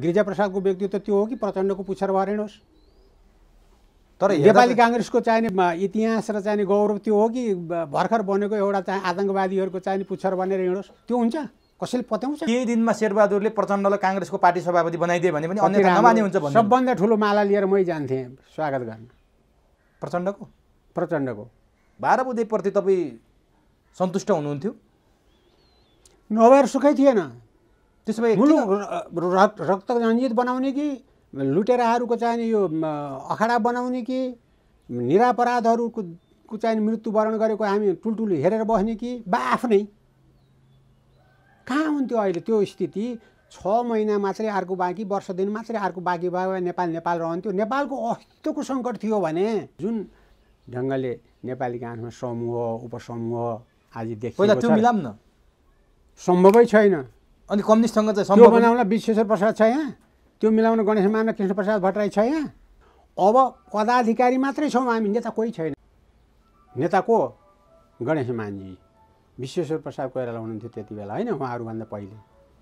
गिरिजाप्रसादको व्यक्तित्व त्यो हो कि प्रचण्डको पुच्छर भएर हिँडोस् तर नेपाली काङ्ग्रेसको चाहिने इतिहास र चाहिने गौरव त्यो हो कि भर्खर बनेको एउटा चाहिँ आतङ्कवादीहरूको चाहिने पुच्छर बनेर हिँडोस् त्यो हुन्छ कसैले पत्याउँछ केही दिनमा शेरबहादुरले प्रचण्डलाई काङ्ग्रेसको पार्टी सभापति बनाइदियो भने पनि अन्य हुन्छ सबभन्दा ठुलो माला लिएर मै जान्थेँ स्वागत गर्न प्रचण्डको प्रचण्डको बाह्र बुधेप्रति तपाईँ सन्तुष्ट हुनुहुन्थ्यो नभएर सुखै थिएन त्यसो भए रक्त रञ्जित बनाउने कि लुटेराहरूको चाहिने यो अखाडा बनाउने कि निरापराधहरूको चाहिँ चाहिने मृत्युवरण गरेको हामी टुलटुल हेरेर बस्ने कि बा आफ्नै कहाँ हुन्थ्यो अहिले त्यो स्थिति छ महिना मात्रै अर्को बाँकी वर्ष दिन मात्रै अर्को बाँकी भयो नेपाल नेपाल रहन्थ्यो नेपालको अस्तित्वको सङ्कट थियो भने जुन ढङ्गले नेपाली गाँठमा समूह उपसमूह आदि देखियो सम्भवै छैन अनि कम्युनिस्टसँग चाहिँ त्यो बनाउन विश्वेश्वर प्रसाद छ यहाँ त्यो मिलाउन गणेश मान कृष्ण प्रसाद भट्टराई छ यहाँ अब पदाधिकारी मात्रै छौँ हामी नेता कोही छैन नेता को गणेश मानजी विश्वेश्वर प्रसाद कोइराला हुनुहुन्थ्यो त्यति बेला होइन उहाँहरूभन्दा पहिले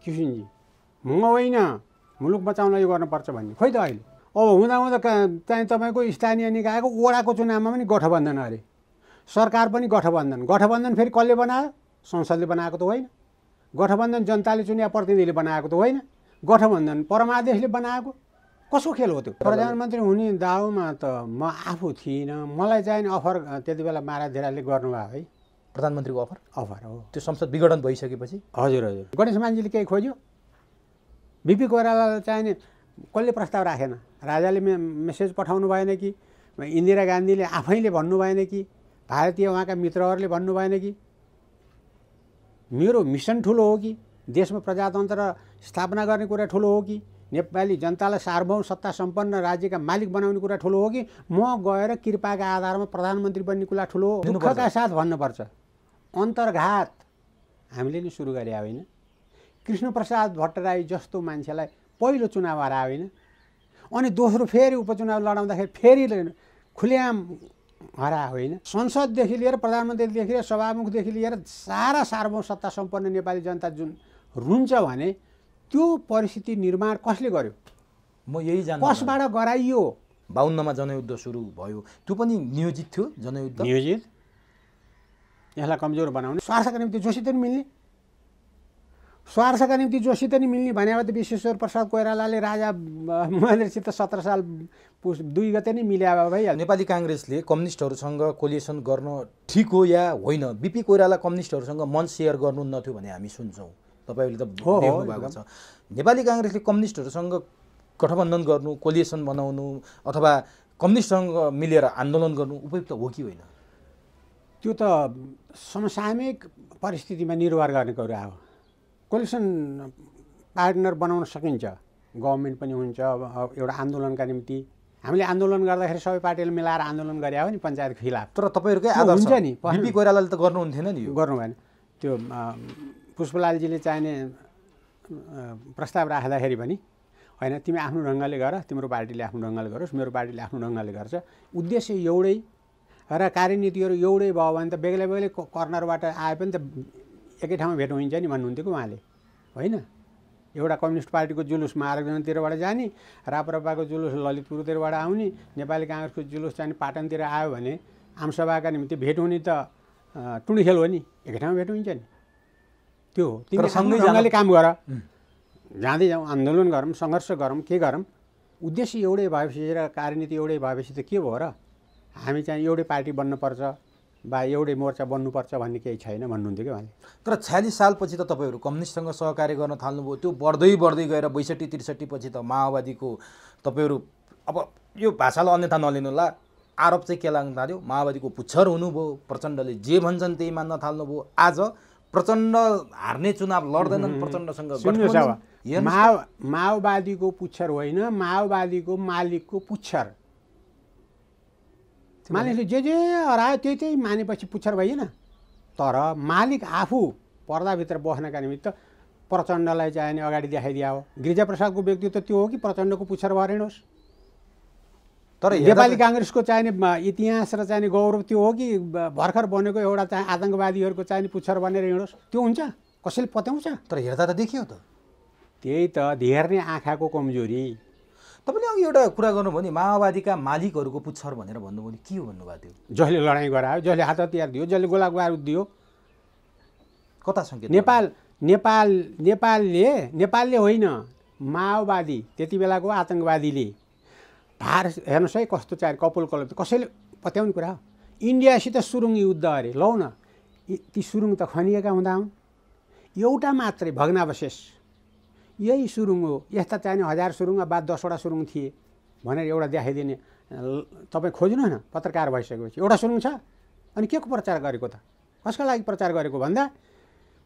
किसिनजी म होइन मुलुक बचाउन यो गर्नुपर्छ भन्ने खोइ त अहिले अब हुँदा हुँदा चाहिँ तपाईँको स्थानीय निकायको ओडाको चुनावमा पनि गठबन्धन अरे सरकार पनि गठबन्धन गठबन्धन फेरि कसले बनायो संसदले बनाएको त होइन गठबन्धन जनताले चुनिया प्रतिनिधिले बनाएको त होइन गठबन्धन परमादेशले बनाएको कसको खेल हो त्यो प्रधानमन्त्री हुने दाउमा त म आफू थिइनँ मलाई चाहिने अफर त्यति बेला धेराले गर्नुभयो है प्रधानमन्त्रीको अफर अफर हो त्यो संसद विघटन भइसकेपछि हजुर हजुर गणेश मान्जीले केही खोज्यो बिपी कोइरालालाई चाहिने कसले प्रस्ताव राखेन राजाले मे मेसेज पठाउनु भएन कि इन्दिरा गान्धीले आफैले भन्नु भएन कि भारतीय उहाँका मित्रहरूले भन्नु भएन कि मेरो मिसन ठुलो हो कि देशमा प्रजातन्त्र स्थापना गर्ने कुरा ठुलो हो कि नेपाली जनतालाई सार्वभौम सत्ता सम्पन्न राज्यका मालिक बनाउने कुरा ठुलो हो कि म गएर कृपाका आधारमा प्रधानमन्त्री बन्ने कुरा ठुलो हो दुःखका साथ भन्नुपर्छ अन्तर्घात हामीले नै सुरु गरे होइन कृष्णप्रसाद भट्टराई जस्तो मान्छेलाई पहिलो चुनाव हरायो होइन अनि दोस्रो फेरि उपचुनाव लडाउँदाखेरि फेरि खुल्याम हरा होइन संसददेखि लिएर प्रधानमन्त्रीदेखि लिएर सभामुखदेखि लिएर सारा सार्वभौम सत्ता सम्पन्न नेपाली जनता जुन रुन्छ भने त्यो परिस्थिति निर्माण कसले गर्यो म यही जान कसबाट गराइयो बाहुन्नमा जनयुद्ध सुरु भयो त्यो पनि नियोजित थियो जनयुद्ध नियोजित यसलाई कमजोर बनाउने स्वार्थका निम्ति जोसित मिल्ने स्वार्थका निम्ति जोसित नि मिल्ने भने अब त विश्वेश्वर प्रसाद कोइरालाले राजा महेन्द्रसित सत्र साल दुई गते नै मिले अब भइहाल्यो नेपाली काङ्ग्रेसले कम्युनिस्टहरूसँग कोलिएसन गर्न ठिक हो या होइन बिपी कोइराला कम्युनिस्टहरूसँग मन सेयर गर्नु नथ्यो भने हामी सुन्छौँ तपाईँहरूले त देख्नु भएको छ नेपाली काङ्ग्रेसले कम्युनिस्टहरूसँग गठबन्धन गर्नु कोलिएसन बनाउनु अथवा कम्युनिस्टसँग मिलेर आन्दोलन गर्नु उपयुक्त हो कि होइन त्यो त समसामयिक परिस्थितिमा निर्भर गर्ने कुरा हो कोलिसन पार्टनर बनाउन सकिन्छ गभर्मेन्ट पनि हुन्छ एउटा आन्दोलनका निम्ति हामीले आन्दोलन गर्दाखेरि सबै पार्टीले मिलाएर आन्दोलन गरे हो नि पञ्चायत खिलाफ तर तपाईँहरूकै हुन्छ नि बिपी कोइरालाले त गर्नुहुन्थेन नि गर्नु भएन त्यो पुष्पलालजीले चाहिने प्रस्ताव राख्दाखेरि पनि होइन तिमी आफ्नो ढङ्गले गर तिम्रो पार्टीले आफ्नो ढङ्गले गरोस् मेरो पार्टीले आफ्नो ढङ्गले गर्छ उद्देश्य एउटै र कार्यनीतिहरू एउटै भयो भने त बेग्लै बेग्लै कर्नरबाट आए पनि त एकै ठाउँमा भेट हुन्छ नि भन्नुहुन्थ्यो कि उहाँले होइन एउटा कम्युनिस्ट पार्टीको जुलुस महाराजनतिरबाट जाने राप्रपाको जुलुस ललितपुरतिरबाट आउने नेपाली काङ्ग्रेसको जुलुस चाहिँ पाटनतिर आयो भने आमसभाका निम्ति भेट हुने त टुँडी खेल हो नि एकै ठाउँमा भेट हुन्छ नि त्यो हो तिमीले काम गर जाँदै जाउँ आन्दोलन गरौँ सङ्घर्ष गरौँ के गरौँ उद्देश्य एउटै भएपछि र कार्यनीति एउटै भएपछि त के भयो र हामी चाहिँ एउटै पार्टी बन्नुपर्छ बा एउटै मोर्चा बन्नुपर्छ भन्ने केही छैन भन्नुहुन्थ्यो कि उहाँले तर छ्यालिस सालपछि त तपाईँहरू कम्युनिस्टसँग सहकार्य गर्न थाल्नुभयो त्यो बढ्दै बढ्दै गएर बैसठी त्रिसठी पछि त माओवादीको तपाईँहरू अब यो भाषालाई अन्यथा नलिनुहोला आरोप चाहिँ के लाग्न थाल्यो माओवादीको पुच्छर हुनुभयो प्रचण्डले जे भन्छन् त्यही मान्न थाल्नुभयो आज प्रचण्ड हार्ने चुनाव लड्दैनन् प्रचण्डसँग माओवादीको पुच्छर होइन माओवादीको मालिकको पुच्छर मानिसले जे जे हरायो त्यही त्यही मानेपछि पुच्छर भइएन तर मालिक आफू पर्दाभित्र बस्नका निमित्त प्रचण्डलाई चाहिँ अगाडि देखाइदिया हो गिरिजाप्रसादको व्यक्तित्व त्यो हो कि प्रचण्डको पुच्छर भरेन होस् तर नेपाली काङ्ग्रेसको चाहिने इतिहास र चाहिने गौरव त्यो हो कि भर्खर बनेको एउटा चाहिँ आतङ्कवादीहरूको चाहिने पुच्छर बनेर हिँडोस् त्यो हुन्छ कसैले पत्याउँछ तर हेर्दा त देखियो त त्यही त हेर्ने आँखाको कमजोरी तपाईँले अघि एउटा कुरा गर्नुभयो नि माओवादीका मालिकहरूको पुच्छर भनेर भन्नुभयो नि के हो भन्नुभएको थियो जसले लडाइँ गरायो जसले हात हतियार दियो जसले गोला बारुद दियो कता सङ्केत नेपाल नेपाल नेपालले नेपालले होइन माओवादी त्यति बेलाको आतङ्कवादीले भारत हेर्नुहोस् है कस्तो चाहियो कपोल कल कसैले पत्याउने कुरा हो इन्डियासित सुरुङ युद्ध अरे लौ न ती सुरुङ त खनिएका हुँदा हुन् एउटा मात्रै भग्नावशेष यही सुरुङ हो यस्ता चाहिने हजार सुरुङ बा दसवटा सुरुङ थिए भनेर एउटा देखाइदिने तपाईँ खोज्नु न पत्रकार भइसकेपछि एउटा सुरुङ छ अनि के को प्रचार गरेको त कसको लागि प्रचार गरेको भन्दा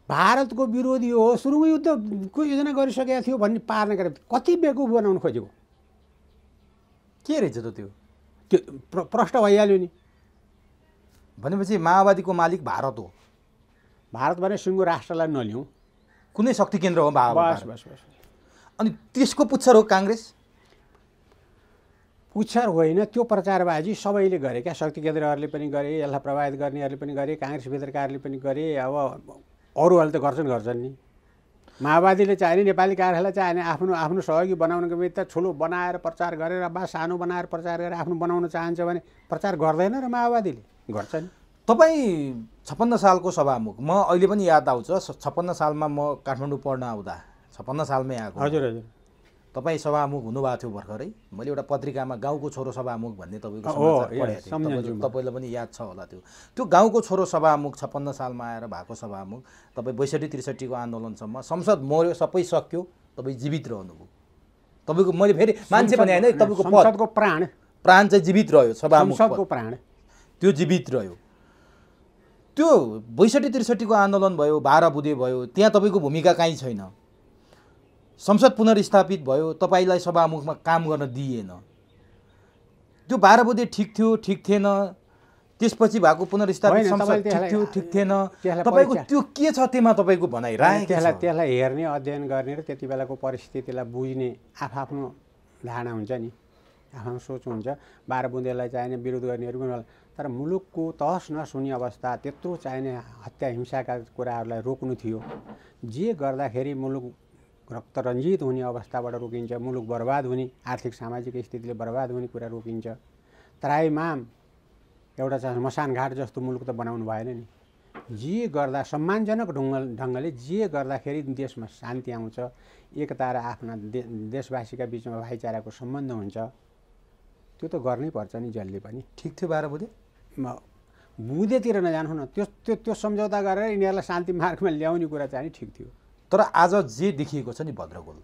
भारतको विरोधी हो सुरुङ युद्धको योजना गरिसकेको थियो भन्ने पार्ने गरे कति बेकुफ बनाउनु खोजेको के रहेछ त त्यो त्यो प्रष्ट भइहाल्यो नि भनेपछि माओवादीको मालिक भारत हो भारत भने सुङ्गो राष्ट्रलाई नलिउँ कुनै शक्ति केन्द्र हो भाव अनि त्यसको पुच्छर हो काङ्ग्रेस पुच्छर होइन त्यो प्रचारबाजी सबैले गरे क्या शक्ति केन्द्रहरूले पनि गरे यसलाई प्रभावित गर्नेहरूले पनि गरे काङ्ग्रेसभित्रकाहरूले पनि गरे अब अरूहरूले त गर्छन् गर्छन् नि माओवादीले चाहे नि नेपाली काङ्ग्रेसलाई नि आफ्नो आफ्नो सहयोगी बनाउनको निमित्त ठुलो बनाएर प्रचार गरेर बा सानो बनाएर प्रचार गरेर आफ्नो बनाउन चाहन्छ भने प्रचार गर्दैन र माओवादीले गर्छ नि तपाईँ छप्पन्न सालको सभामुख म अहिले पनि याद आउँछ छप्पन्न सालमा म काठमाडौँ पढ्न आउँदा छप्पन्न सालमै आएको हजुर हजुर तपाईँ सभामुख हुनुभएको थियो भर्खरै मैले एउटा पत्रिकामा गाउँको छोरो सभामुख भन्ने तपाईँको तपाईँलाई पनि याद छ होला त्यो त्यो गाउँको छोरो सभामुख छप्पन्न सालमा आएर भएको सभामुख तपाईँ बैसठी त्रिसठीको आन्दोलनसम्म संसद मऱ्यो सबै सक्यो तपाईँ जीवित रहनुभयो तपाईँको मैले फेरि मान्छे भने होइन तपाईँको प्राण प्राण चाहिँ जीवित रह्यो सभामुख प्राण त्यो जीवित रह्यो त्यो बैसठी त्रिसठीको आन्दोलन भयो बाह्र बुधे भयो त्यहाँ तपाईँको भूमिका काहीँ छैन संसद पुनर्स्थापित भयो तपाईँलाई सभामुखमा काम गर्न दिइएन त्यो बाह्र बुधे ठिक थियो ठिक थिएन त्यसपछि भएको पुनर्स्थापित संसद ठिक थियो ठिक थिएन तपाईँको त्यो के छ त्यसमा तपाईँको भनाइ राय त्यसलाई त्यसलाई हेर्ने अध्ययन गर्ने र त्यति बेलाको परिस्थितिलाई बुझ्ने आफआफ्नो धारणा हुन्छ नि आफ्नो सोच हुन्छ बाह्र बुँदेलाई चाहिने विरोध गर्नेहरू तर मुलुकको तहस नसुने अवस्था त्यत्रो चाहिने हत्या हिंसाका कुराहरूलाई रोक्नु थियो जे गर्दाखेरि मुलुक रक्तरञ्जित हुने अवस्थाबाट रोकिन्छ मुलुक बर्बाद हुने आर्थिक सामाजिक स्थितिले बर्बाद हुने कुरा रोकिन्छ तराईमा एउटा चाहिँ मसानघाट जस्तो मुलुक त बनाउनु भएन नि जे गर्दा सम्मानजनक ढुङ्ग ढङ्गले जे गर्दाखेरि देशमा शान्ति आउँछ एकता र आफ्ना दे देशवासीका बिचमा भाइचाराको सम्बन्ध हुन्छ त्यो त गर्नै पर्छ नि जसले पनि ठिक थियो बाह्र बजे बुँदेतिर नजानु न त्यो त्यो त्यो सम्झौता गरेर यिनीहरूलाई शान्ति मार्गमा ल्याउने कुरा चाहिँ ठिक थियो तर आज जे देखिएको छ नि भद्रगोल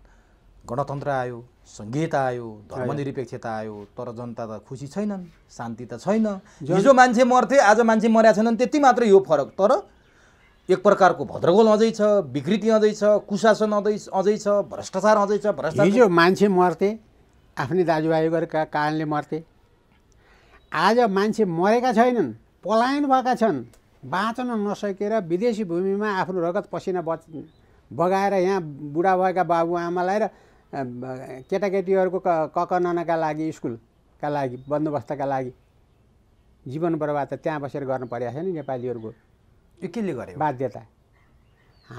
गणतन्त्र आयो सङ्घीयता आयो धर्मनिरपेक्षता आयो तर जनता त खुसी छैनन् शान्ति त छैन हिजो मान्छे मर्थे आज मान्छे मर्या छैनन् त्यति मात्र यो फरक तर एक प्रकारको भद्रगोल अझै छ विकृति अझै छ कुशासन अझै अझै छ भ्रष्टाचार अझै छ भ्रष्टाचार हिजो मान्छे मर्थे आफ्नै दाजुभाइ गरेका कारणले मर्थे आज मान्छे मरेका छैनन् पलायन भएका छन् बाँच्न नसकेर विदेशी भूमिमा आफ्नो रगत पसिना बच बगाएर यहाँ बुढा भएका बाबुआमालाई र केटाकेटीहरूको क ककननका लागि स्कुलका लागि बन्दोबस्तका लागि जीवन बर्बाद त त्यहाँ बसेर गर्नु परेको छैन नेपालीहरूको यो केले गरे बाध्यता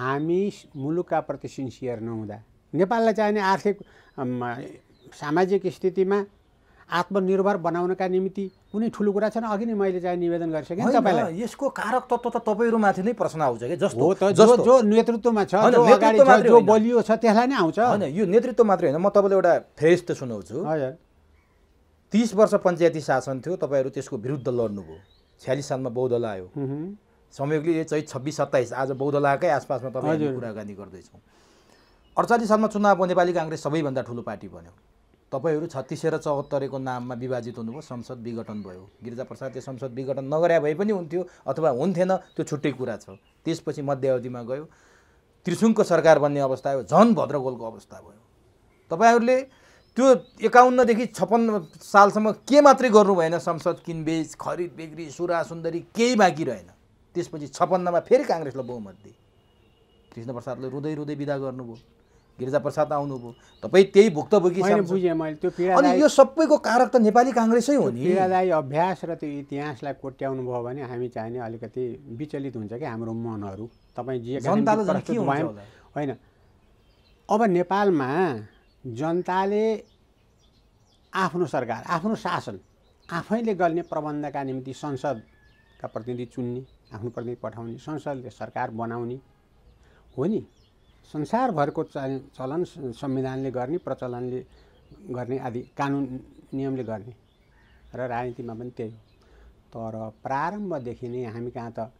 हामी मुलुकका प्रति सिन्सियर नहुँदा नेपाललाई चाहिने आर्थिक सामाजिक स्थितिमा आत्मनिर्भर बनाउनका निम्ति कुनै ठुलो कुरा छैन अघि नै मैले चाहिँ निवेदन गरिसकेँ तपाईँलाई यसको कारक तत्त्व त तपाईँहरूमाथि नै प्रश्न आउँछ कि जस्तो जो जो नेतृत्वमा छ जो बलियो छ त्यसलाई नै आउँछ होइन यो नेतृत्व मात्रै होइन म तपाईँलाई एउटा फ्रेज त सुनाउँछु हजुर तिस वर्ष पञ्चायती शासन थियो तपाईँहरू त्यसको विरुद्ध लड्नुभयो छ्यालिस सालमा बौद्धला आयो संयोगले चाहिँ छब्बिस सत्ताइस आज बौद्धलाकै आसपासमा तपाईँ कुराकानी गर्दैछौँ अडचालिस सालमा चुनाव नेपाली काङ्ग्रेस सबैभन्दा ठुलो पार्टी बन्यो तपाईँहरू छत्तिस र चौहत्तरको नाममा विभाजित हुनुभयो संसद विघटन भयो गिरिजाप्रसादले संसद विघटन नगरे भए पनि हुन्थ्यो अथवा हुन्थेन त्यो छुट्टै कुरा छ त्यसपछि मध्यावधिमा गयो त्रिसुङको सरकार बन्ने अवस्था आयो झन भद्रगोलको अवस्था भयो तपाईँहरूले त्यो एकाउन्नदेखि छप्पन्न सालसम्म के मात्रै गर्नु भएन संसद किनबेच खरिद बिक्री सुरा सुन्दरी केही बाँकी रहेन त्यसपछि छप्पन्नमा फेरि काङ्ग्रेसलाई बहुमत दिए कृष्ण प्रसादले रुँदै रुँदै विदा गर्नुभयो गिरिजाप्रसाद आउनुभयो तपाईँ त्यही भुक्तभोगी बुझेँ मैले त्यो अनि यो सबैको कारक त नेपाली काङ्ग्रेसै हो नि पीडादायी अभ्यास र त्यो इतिहासलाई कोट्याउनु भयो भने हामी चाहिने अलिकति विचलित हुन्छ कि हाम्रो मनहरू तपाईँ जे जनता होइन अब नेपालमा जनताले आफ्नो सरकार आफ्नो शासन आफैले गर्ने प्रबन्धका निम्ति संसदका प्रतिनिधि चुन्ने आफ्नो प्रतिनिधि पठाउने संसदले सरकार बनाउने हो नि संसारभरको चलन संविधानले गर्ने प्रचलनले गर्ने आदि कानुन नियमले गर्ने र राजनीतिमा पनि त्यही हो तर प्रारम्भदेखि नै हामी कहाँ त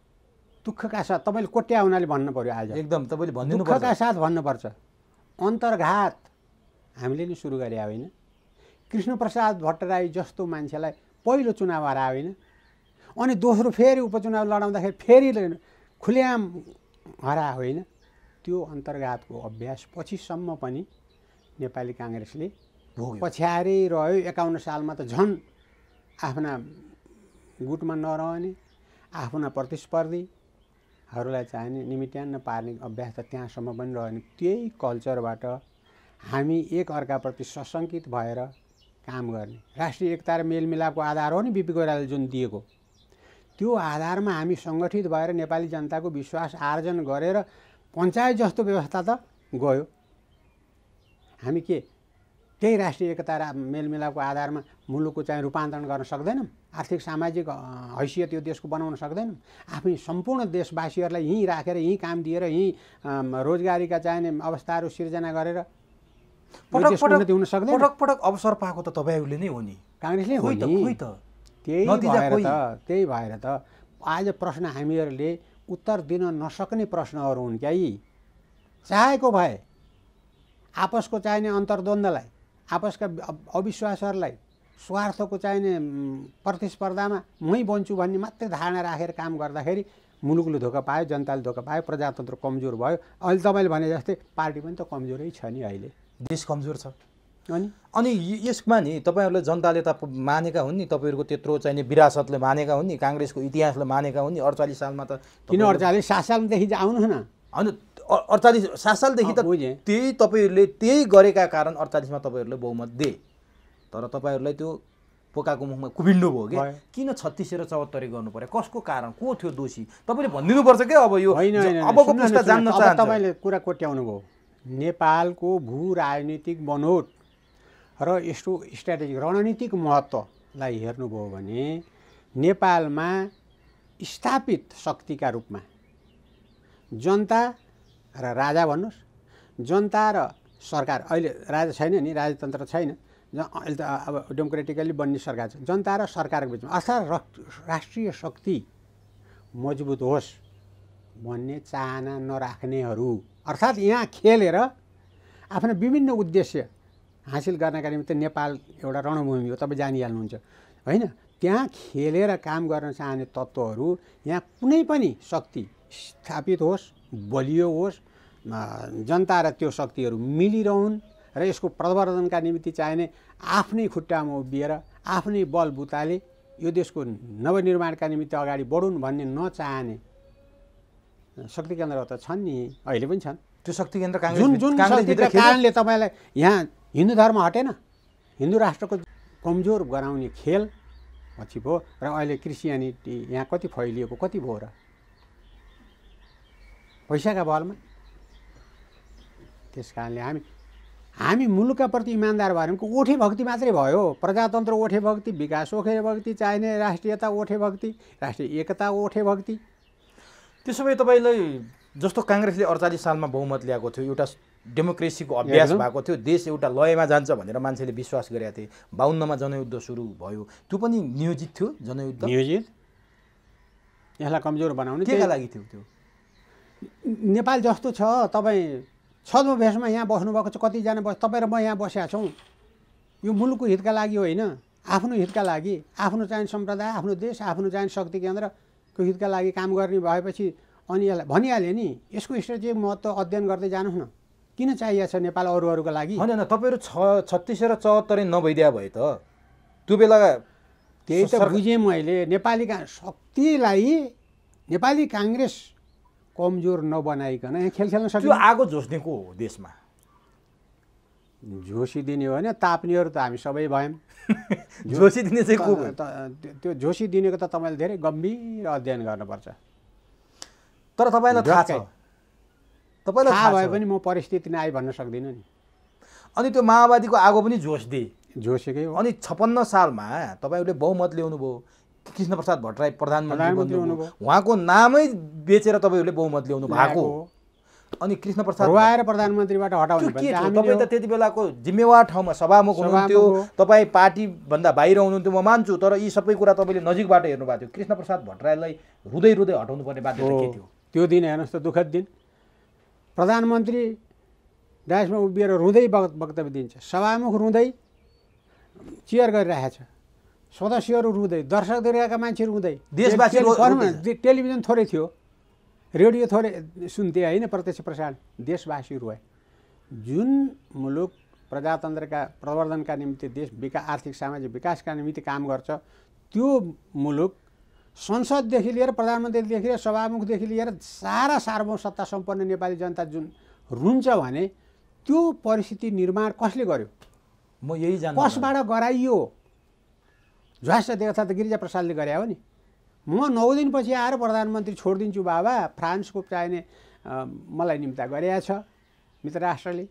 दुःखका साथ तपाईँले कोट्या हुनाले भन्नु पऱ्यो आज एकदम तपाईँले भन्नु दुःखका साथ भन्नुपर्छ अन्तर्घात हामीले नै सुरु गरे होइन कृष्णप्रसाद भट्टराई जस्तो मान्छेलाई पहिलो चुनाव हरा होइन अनि दोस्रो फेरि उपचुनाव लडाउँदाखेरि फेरि खुलेआम हरा होइन त्यो अन्तर्घातको अभ्यास पछिसम्म पनि नेपाली काङ्ग्रेसले पछ्याएरै रह्यो एकाउन्न सालमा त झन् आफ्ना गुटमा नरहने आफ्ना प्रतिस्पर्धीहरूलाई चाहिने निमित्यान्न पार्ने अभ्यास त त्यहाँसम्म पनि रह्यो त्यही कल्चरबाट हामी एकअर्काप्रति सशङ्कित भएर काम गर्ने राष्ट्रिय एकता र मेलमिलापको आधार हो नि बिपी कोइराले जुन दिएको त्यो आधारमा हामी सङ्गठित भएर नेपाली जनताको विश्वास आर्जन गरेर पञ्चायत जस्तो व्यवस्था त गयो हामी के त्यही राष्ट्रिय एकता र मेलमिलापको आधारमा मुलुकको चाहिँ रूपान्तरण गर्न सक्दैनौँ आर्थिक सामाजिक हैसियत यो देशको बनाउन सक्दैनौँ आफ्नो सम्पूर्ण देशवासीहरूलाई यहीँ राखेर यहीँ काम दिएर यहीँ रोजगारीका चाहिने अवस्थाहरू सिर्जना गरेर पटक पटक हुन सक्दैन पटक पटक अवसर पाएको त तपाईँहरूले नै हो नि काङ्ग्रेसले हो नि त्यही भएर त त्यही भएर त आज प्रश्न हामीहरूले उत्तर दिन नसक्ने प्रश्नहरू हुन् क्या यी चाहेको भए आपसको चाहिने अन्तर्द्वन्द्वलाई आपसका अविश्वासहरूलाई स्वार्थको चाहिने प्रतिस्पर्धामा मै बन्छु भन्ने मात्रै धारणा राखेर काम गर्दाखेरि मुलुकले धोका पायो जनताले धोका पायो प्रजातन्त्र कमजोर भयो अहिले तपाईँले भने जस्तै पार्टी पनि त कमजोरै छ नि अहिले देश कमजोर छ अनि अनि यसमा नि तपाईँहरूले जनताले त मानेका हुन् नि तपाईँहरूको त्यत्रो चाहिने विरासतले मानेका हुन् नि काङ्ग्रेसको इतिहासले मानेका हुन् नि अडचालिस सालमा त किन अडचालिस सात सालदेखि आउनु न होइन अडचालिस सात सालदेखि त त्यही तपाईँहरूले त्यही गरेका कारण अडचालिसमा तपाईँहरूले बहुमत दिए तर तपाईँहरूलाई त्यो पोकाको मुखमा कुभिन्डो भयो कि किन छत्तिस र चौहत्तरी गर्नु पऱ्यो कसको कारण को थियो दोषी तपाईँले भनिदिनुपर्छ क्या अब यो अबको जान्न तपाईँले कुरा कोट्याउनु भयो नेपालको भू राजनीतिक बनोट र यस्तो स्ट्राटेजिक रणनीतिक महत्त्वलाई हेर्नुभयो भने नेपालमा स्थापित शक्तिका रूपमा जनता र राजा भन्नुहोस् जनता र सरकार अहिले राजा छैन नि राजतन्त्र छैन अहिले त अब डेमोक्रेटिकली बन्ने सरकार छ जनता र सरकारको बिचमा अर्थात् राष्ट्रिय शक्ति मजबुत होस् भन्ने चाहना नराख्नेहरू अर्थात् यहाँ खेलेर आफ्नो विभिन्न उद्देश्य हासिल गर्नका निम्ति नेपाल एउटा रणभूमि हो तपाईँ जानिहाल्नुहुन्छ होइन त्यहाँ खेलेर काम गर्न चाहने तत्त्वहरू यहाँ कुनै पनि शक्ति स्थापित होस् बलियो होस् जनता र त्यो शक्तिहरू मिलिरहन् र यसको प्रवर्धनका निम्ति चाहिने आफ्नै खुट्टामा उभिएर आफ्नै बलबुताले यो देशको नवनिर्माणका निम्ति अगाडि बढुन् भन्ने नचाहने शक्ति केन्द्रहरू त छन् नि अहिले पनि छन् त्यो शक्ति केन्द्र जुन जुन कारणले तपाईँलाई यहाँ हिन्दू धर्म हटेन हिन्दू राष्ट्रको कमजोर गराउने खेल पछि भयो र अहिले क्रिस्चियनिटी यहाँ कति फैलिएको कति भयो र पैसाका बलमा त्यस कारणले हामी हामी मुलुकका प्रति इमान्दार भएर ओठे भक्ति मात्रै भयो प्रजातन्त्र ओठे भक्ति विकास ओखे भक्ति चाहिने राष्ट्रियता ओठे भक्ति राष्ट्रिय एकता ओठे भक्ति त्यसो भए तपाईँलाई जस्तो काङ्ग्रेसले अडचालिस सालमा बहुमत ल्याएको थियो एउटा डेमोक्रेसीको अभ्यास भएको थियो देश एउटा लयमा जान्छ भनेर मान्छेले विश्वास गरेका थिए बाहुन्नमा जनयुद्ध सुरु भयो त्यो पनि नियोजित थियो जनयुद्ध नियोजित यसलाई कमजोर बनाउने के लागि थियो त्यो नेपाल जस्तो छ तपाईँ छदम भेषमा यहाँ बस्नुभएको छ कतिजना बस तपाईँ र म यहाँ बसेका छौँ यो मुलुकको हितका लागि होइन आफ्नो हितका लागि आफ्नो चाहिने सम्प्रदाय आफ्नो देश आफ्नो चाहिने शक्ति केन्द्रको हितका लागि काम गर्ने भएपछि अनि यसलाई भनिहाल्यो नि यसको स्ट्रेटेजिक महत्त्व अध्ययन गर्दै जानुहोस् न किन चाहिएको छ नेपाल अरू अरूको लागि होइन होइन तपाईँहरू छ छत्तिस र चौहत्तरै नभइदिया भयो त त्यो बेला त्यही त बुझेँ मैले नेपाली का शक्तिलाई नेपाली काङ्ग्रेस कमजोर नबनाइकन यहाँ खेल खेल्न सक्यो आगो झोस्नेको हो देशमा झोसिदिने हो भने ताप्नेहरू त हामी सबै भयौँ झोसिदिने चाहिँ को त्यो झोसिदिनेको त तपाईँले धेरै गम्भीर अध्ययन गर्नुपर्छ तर तपाईँलाई थाहा छ तपाईँलाई थाहा भए पनि म परिस्थिति नै भन्न सक्दिनँ नि अनि त्यो माओवादीको आगो पनि जोस दिए जोसेकै हो अनि छप्पन्न सालमा तपाईँहरूले बहुमत ल्याउनुभयो कृष्णप्रसाद प्रसाद भट्टराई प्रधानमन्त्री बन्नुभयो उहाँको नामै बेचेर तपाईँहरूले बहुमत ल्याउनु भएको अनि कृष्ण प्रसाद आएर प्रधानमन्त्रीबाट हटाउनु के तपाईँ त त्यति बेलाको जिम्मेवार ठाउँमा सभामुख हुनुहुन्थ्यो तपाईँ पार्टीभन्दा बाहिर हुनुहुन्थ्यो म मान्छु तर यी सबै कुरा तपाईँले नजिकबाट हेर्नु भएको थियो कृष्ण प्रसाद भट्टराईलाई रुँदै रुँदै हटाउनु पर्ने बाध्यता के थियो त्यो दिन हेर्नुहोस् त दुःखद दिन प्रधानमन्त्री डाइसमा उभिएर रुँदै वक्तव्य दिन्छ सभामुख रुँदै चियर गरिरहेछ सदस्यहरू रुँदै दर्शक दर्शकका मान्छेहरू रुँदै टेलिभिजन थोरै थियो रेडियो थोरै सुन्थे होइन प्रत्यक्ष प्रसारण देशवासी रोए जुन मुलुक प्रजातन्त्रका प्रवर्धनका निम्ति देश विका आर्थिक सामाजिक विकासका निम्ति काम गर्छ त्यो मुलुक संसददेखि लिएर प्रधानमन्त्रीदेखि लिएर सभामुखदेखि लिएर सारा सार्वभौम सत्ता सम्पन्न नेपाली जनता जुन रुन्छ भने त्यो परिस्थिति निर्माण कसले गर्यो म यही जान कसबाट गराइयो झ्वास देवता त गिरिजा प्रसादले गरे हो नि म नौ दिनपछि आएर प्रधानमन्त्री छोडिदिन्छु बाबा फ्रान्सको चाहिने मलाई निम्ता गरेका छ मित्र राष्ट्रले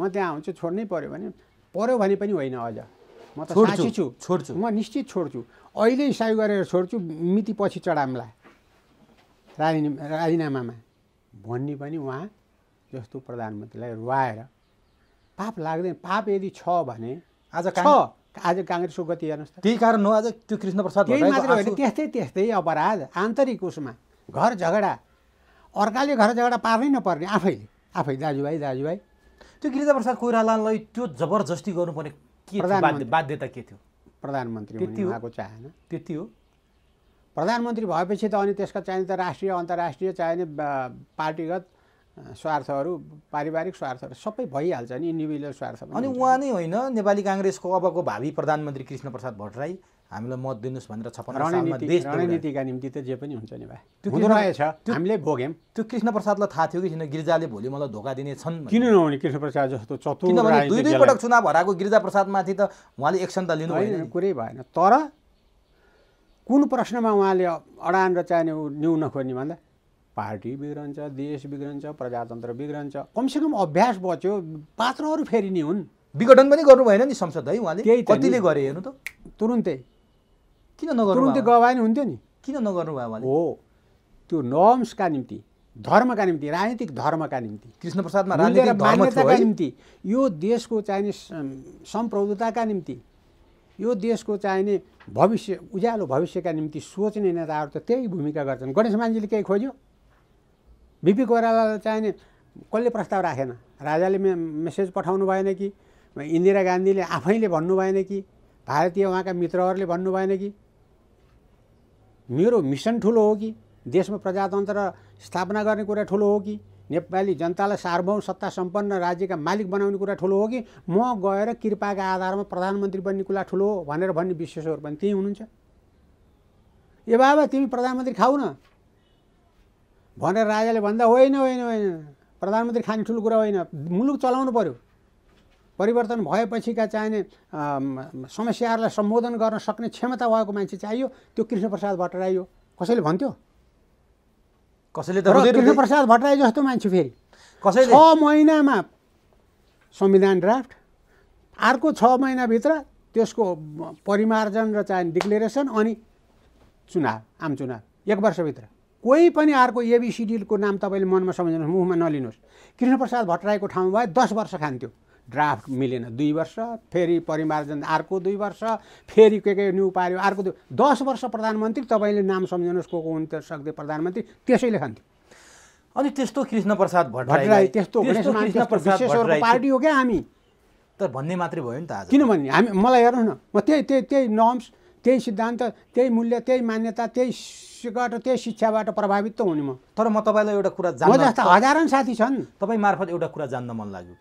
म त्यहाँ आउँछु छोड्नै पऱ्यो भने पऱ्यो भने पनि होइन अझ म त साँची छु छोड्छु म निश्चित छोड्छु अहिले हिसाब गरेर छोड्छु मिति पछि चढामला राजी राजीनामामा भन्ने पनि उहाँ जस्तो प्रधानमन्त्रीलाई रुवाएर पाप लाग्दैन पाप यदि छ भने आज छ आज काङ्ग्रेसको गति हेर्नुहोस् त्यही कारण हो आज त्यो कृष्ण प्रसाद त्यस्तै त्यस्तै अपराध आन्तरिक उसमा घर झगडा अर्काले घर झगडा पार्नै नपर्ने आफैले आफै दाजुभाइ दाजुभाइ त्यो गिरिजा प्रसाद कोइरालालाई त्यो जबरजस्ती गर्नुपर्ने के बाध्यता के थियो प्रधानमन्त्री हुने उहाँको चाहना त्यति हो प्रधानमन्त्री भएपछि त अनि त्यसका चाहिने त राष्ट्रिय अन्तर्राष्ट्रिय चाहिने पार्टीगत स्वार्थहरू पारिवारिक स्वार्थहरू सबै भइहाल्छ नि इन्डिभिजुअल स्वार्थ अनि उहाँ नै होइन नेपाली काङ्ग्रेसको अबको भावी प्रधानमन्त्री कृष्ण प्रसाद भट्टराई हामीलाई मत दिनुहोस् भनेर छप्पन्न रणनीतिका निम्ति त जे पनि हुन्छ नि भाइ त्यो रहेछ हामीले भोग्यौँ त्यो कृष्ण प्रसादलाई थाहा थियो कि किन गिर्जाले भोलि मलाई धोका दिने छन् किन नहुने कृष्ण प्रसाद जस्तो चतुर किनभने दुई दुई पटक चुनाव हराएको गिर्जा प्रसादमाथि त उहाँले एक्सन त लिनु भएन कुरै भएन तर कुन प्रश्नमा उहाँले अडान र चाहिने न्यु नखोज्ने भन्दा पार्टी बिग्रन्छ देश बिग्रन्छ प्रजातन्त्र बिग्रन्छ कमसेकम अभ्यास बच्यो पात्रहरू फेरि नि हुन् विघटन पनि गर्नु भएन नि संसद है उहाँले कतिले गरे हेर्नु त तुरुन्तै किन नगर्नु तुरुन्तै गयो नि हुन्थ्यो नि किन नगर्नु भयो भने हो त्यो नर्म्सका निम्ति धर्मका निम्ति राजनीतिक धर्मका निम्ति कृष्ण प्रसादमा निम्ति यो देशको चाहिने सम्प्रभुताका निम्ति यो देशको चाहिने भविष्य उज्यालो भविष्यका निम्ति सोच्ने नेताहरू त त्यही भूमिका गर्छन् गणेश मान्जीले केही खोज्यो बिपी कोइरालालाई चाहिने कसले प्रस्ताव राखेन राजाले मे मेसेज पठाउनु भएन कि इन्दिरा गान्धीले आफैले भन्नु भएन कि भारतीय उहाँका मित्रहरूले भन्नु भएन कि मेरो मिसन ठुलो हो कि देशमा प्रजातन्त्र स्थापना गर्ने कुरा ठुलो हो कि नेपाली जनतालाई सार्वभौम सत्ता सम्पन्न राज्यका मालिक बनाउने कुरा ठुलो हो कि म गएर कृपाका आधारमा प्रधानमन्त्री बन्ने कुरा ठुलो हो भनेर भन्ने विश्वेश्वर पनि त्यहीँ हुनुहुन्छ ए बाबा तिमी प्रधानमन्त्री खाऊ न भनेर राजाले भन्दा होइन होइन होइन प्रधानमन्त्री खाने ठुलो कुरा होइन मुलुक चलाउनु पऱ्यो परिवर्तन भएपछिका चाहिने समस्याहरूलाई सम्बोधन गर्न सक्ने क्षमता भएको मान्छे चाहियो त्यो कृष्णप्रसाद भट्टराई हो कसैले भन्थ्यो कसैले त कृष्णप्रसाद भट्टराई जस्तो मान्छे फेरि कसै छ महिनामा संविधान ड्राफ्ट अर्को छ महिनाभित्र त्यसको परिमार्जन र चाहिने डिक्लेरेसन अनि चुनाव आम चुनाव एक वर्षभित्र कोही पनि अर्को एबिसिडीको नाम तपाईँले मनमा सम्झनुहोस् मुखमा नलिनुहोस् कृष्णप्रसाद भट्टराईको ठाउँमा भए दस वर्ष खान्थ्यो ड्राफ्ट मिलेन दुई वर्ष फेरि परिमार्जन अर्को दुई वर्ष फेरि के के न्यु पार्यो अर्को दुई दस वर्ष प्रधानमन्त्री तपाईँले नाम सम्झाउनुहोस् को को हुन्थ्यो सक्दै प्रधानमन्त्री त्यसैले खान्थ्यो अनि त्यस्तो कृष्ण प्रसाद भट्टराई त्यस्तो पार्टी हो क्या हामी तर भन्ने मात्रै भयो नि त किनभने हामी मलाई हेर्नु न म त्यही त्यही त्यही नर्म्स त्यही सिद्धान्त त्यही मूल्य त्यही मान्यता त्यही बाट त्यही शिक्षाबाट प्रभावित त हुने म तर म तपाईँलाई एउटा कुरा जान्न जस्ता हजारौँ साथी छन् तपाईँ मार्फत एउटा कुरा जान्न मन लाग्यो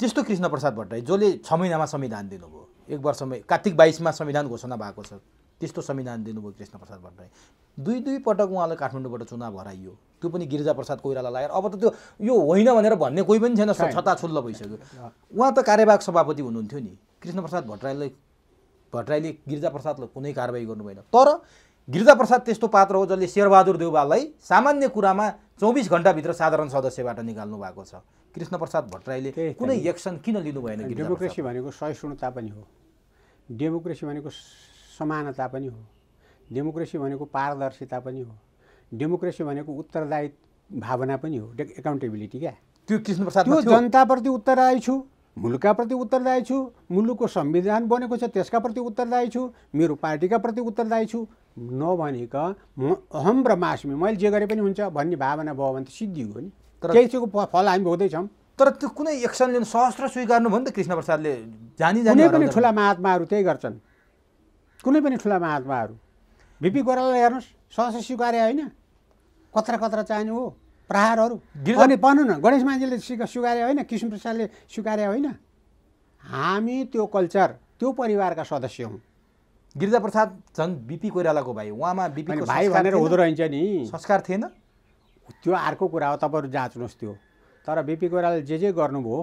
त्यस्तो कृष्णप्रसाद भट्टराई जसले छ महिनामा संविधान दिनुभयो एक वर्षमा कार्तिक बाइसमा संविधान घोषणा भएको छ त्यस्तो संविधान दिनुभयो कृष्णप्रसाद भट्टराई दुई दुई पटक उहाँलाई काठमाडौँबाट चुनाव हराइयो त्यो पनि गिरिजाप्रसाद कोइराला लगाएर अब त त्यो यो होइन भनेर भन्ने कोही पनि छैन छता छुल्ल भइसक्यो उहाँ त कार्यवाहक सभापति हुनुहुन्थ्यो नि कृष्णप्रसाद भट्टराईलाई भट्टराईले गिरिजाप्रसादलाई कुनै कारवाही गर्नु भएन तर प्रसाद त्यस्तो पात्र हो जसले शेरबहादुर देउवाललाई सामान्य कुरामा चौबिस घन्टाभित्र साधारण सदस्यबाट निकाल्नु भएको छ कृष्णप्रसाद भट्टराईले कुनै एक्सन किन लिनु भएन डेमोक्रेसी भनेको सहिष्णुता पनि हो डेमोक्रेसी भनेको समानता पनि हो डेमोक्रेसी भनेको पारदर्शिता पनि हो डेमोक्रेसी भनेको उत्तरदायी भावना पनि हो एकाउन्टेबिलिटी क्या त्यो कृष्णप्रसाद त्यो जनताप्रति उत्तरदायी छु मुलुकाप्रति उत्तरदायी छु मुलुकको संविधान बनेको छ त्यसका प्रति उत्तरदायी छु मेरो पार्टीका प्रति उत्तरदायी छु नभनेक म अहम र मैले जे गरे पनि हुन्छ भन्ने भावना भयो भने त सिद्धि हो नि तर चाहिँ फल हामी भोग्दैछौँ तर त्यो कुनै एक्सन लिनु सहस्त्र स्वीकार्नु भयो नि त कृष्ण प्रसादले जानी जाने कुनै पनि ठुला महात्माहरू त्यही गर्छन् कुनै पनि ठुला महात्माहरू बिपी कोरालाई हेर्नुहोस् सहस्त्र स्वीकारे होइन कत्रा कत्रा चाहिने हो प्रहारहरू अनि भनौँ न गणेश माझीले सिक स्वीकारे होइन कृष्ण प्रसादले होइन हामी त्यो कल्चर त्यो परिवारका सदस्य हौँ गिरिजाप्रसाद झन् बिपी कोइरालाको भाइ उहाँमा बिपी भाइ भनेर हुँदो रहन्छ नि संस्कार थिएन त्यो अर्को कुरा हो तपाईँहरू जाँच्नुहोस् त्यो तर बिपी कोइरालाले जे जे गर्नुभयो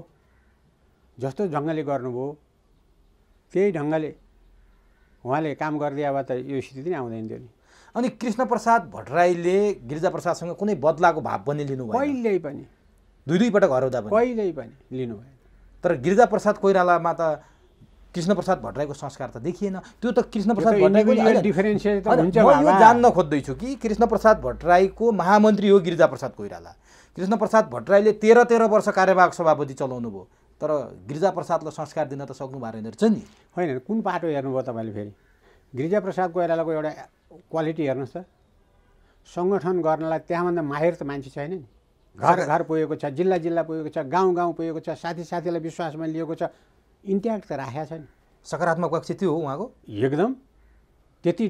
जस्तो ढङ्गले गर्नुभयो त्यही ढङ्गले उहाँले काम गरिदिए भए त यो स्थिति नै आउँदैन थियो नि अनि कृष्णप्रसाद भट्टराईले गिरिजाप्रसादसँग कुनै बदलाको भाव पनि लिनु कहिल्यै पनि दुई दुईपटक हराउँदा कहिल्यै पनि लिनु भएन तर गिरिजाप्रसाद कोइरालामा त कृष्णप्रसाद भट्टराईको संस्कार त देखिएन त्यो त कृष्णप्रसाद भट्टराईको म यो जान्न खोज्दैछु कि कृष्णप्रसाद भट्टराईको महामन्त्री हो गिरिजाप्रसाद कोइराला कृष्णप्रसाद भट्टराईले तेह्र तेह्र वर्ष कार्यवाहक सभापति चलाउनु भयो तर गिरिजाप्रसादलाई संस्कार दिन त सक्नु भएन रहेछ नि होइन कुन पाटो हेर्नुभयो तपाईँले फेरि गिरिजाप्रसाद कोइरालाको एउटा क्वालिटी हेर्नुहोस् त सङ्गठन गर्नलाई त्यहाँभन्दा माहिर त मान्छे छैन नि घर घर पुगेको छ जिल्ला जिल्ला पुगेको छ गाउँ गाउँ पुगेको छ साथी साथीलाई विश्वासमा लिएको छ इन्ट्याक्ट त राखेका नि सकारात्मक पक्ष त्यो हो उहाँको एकदम त्यति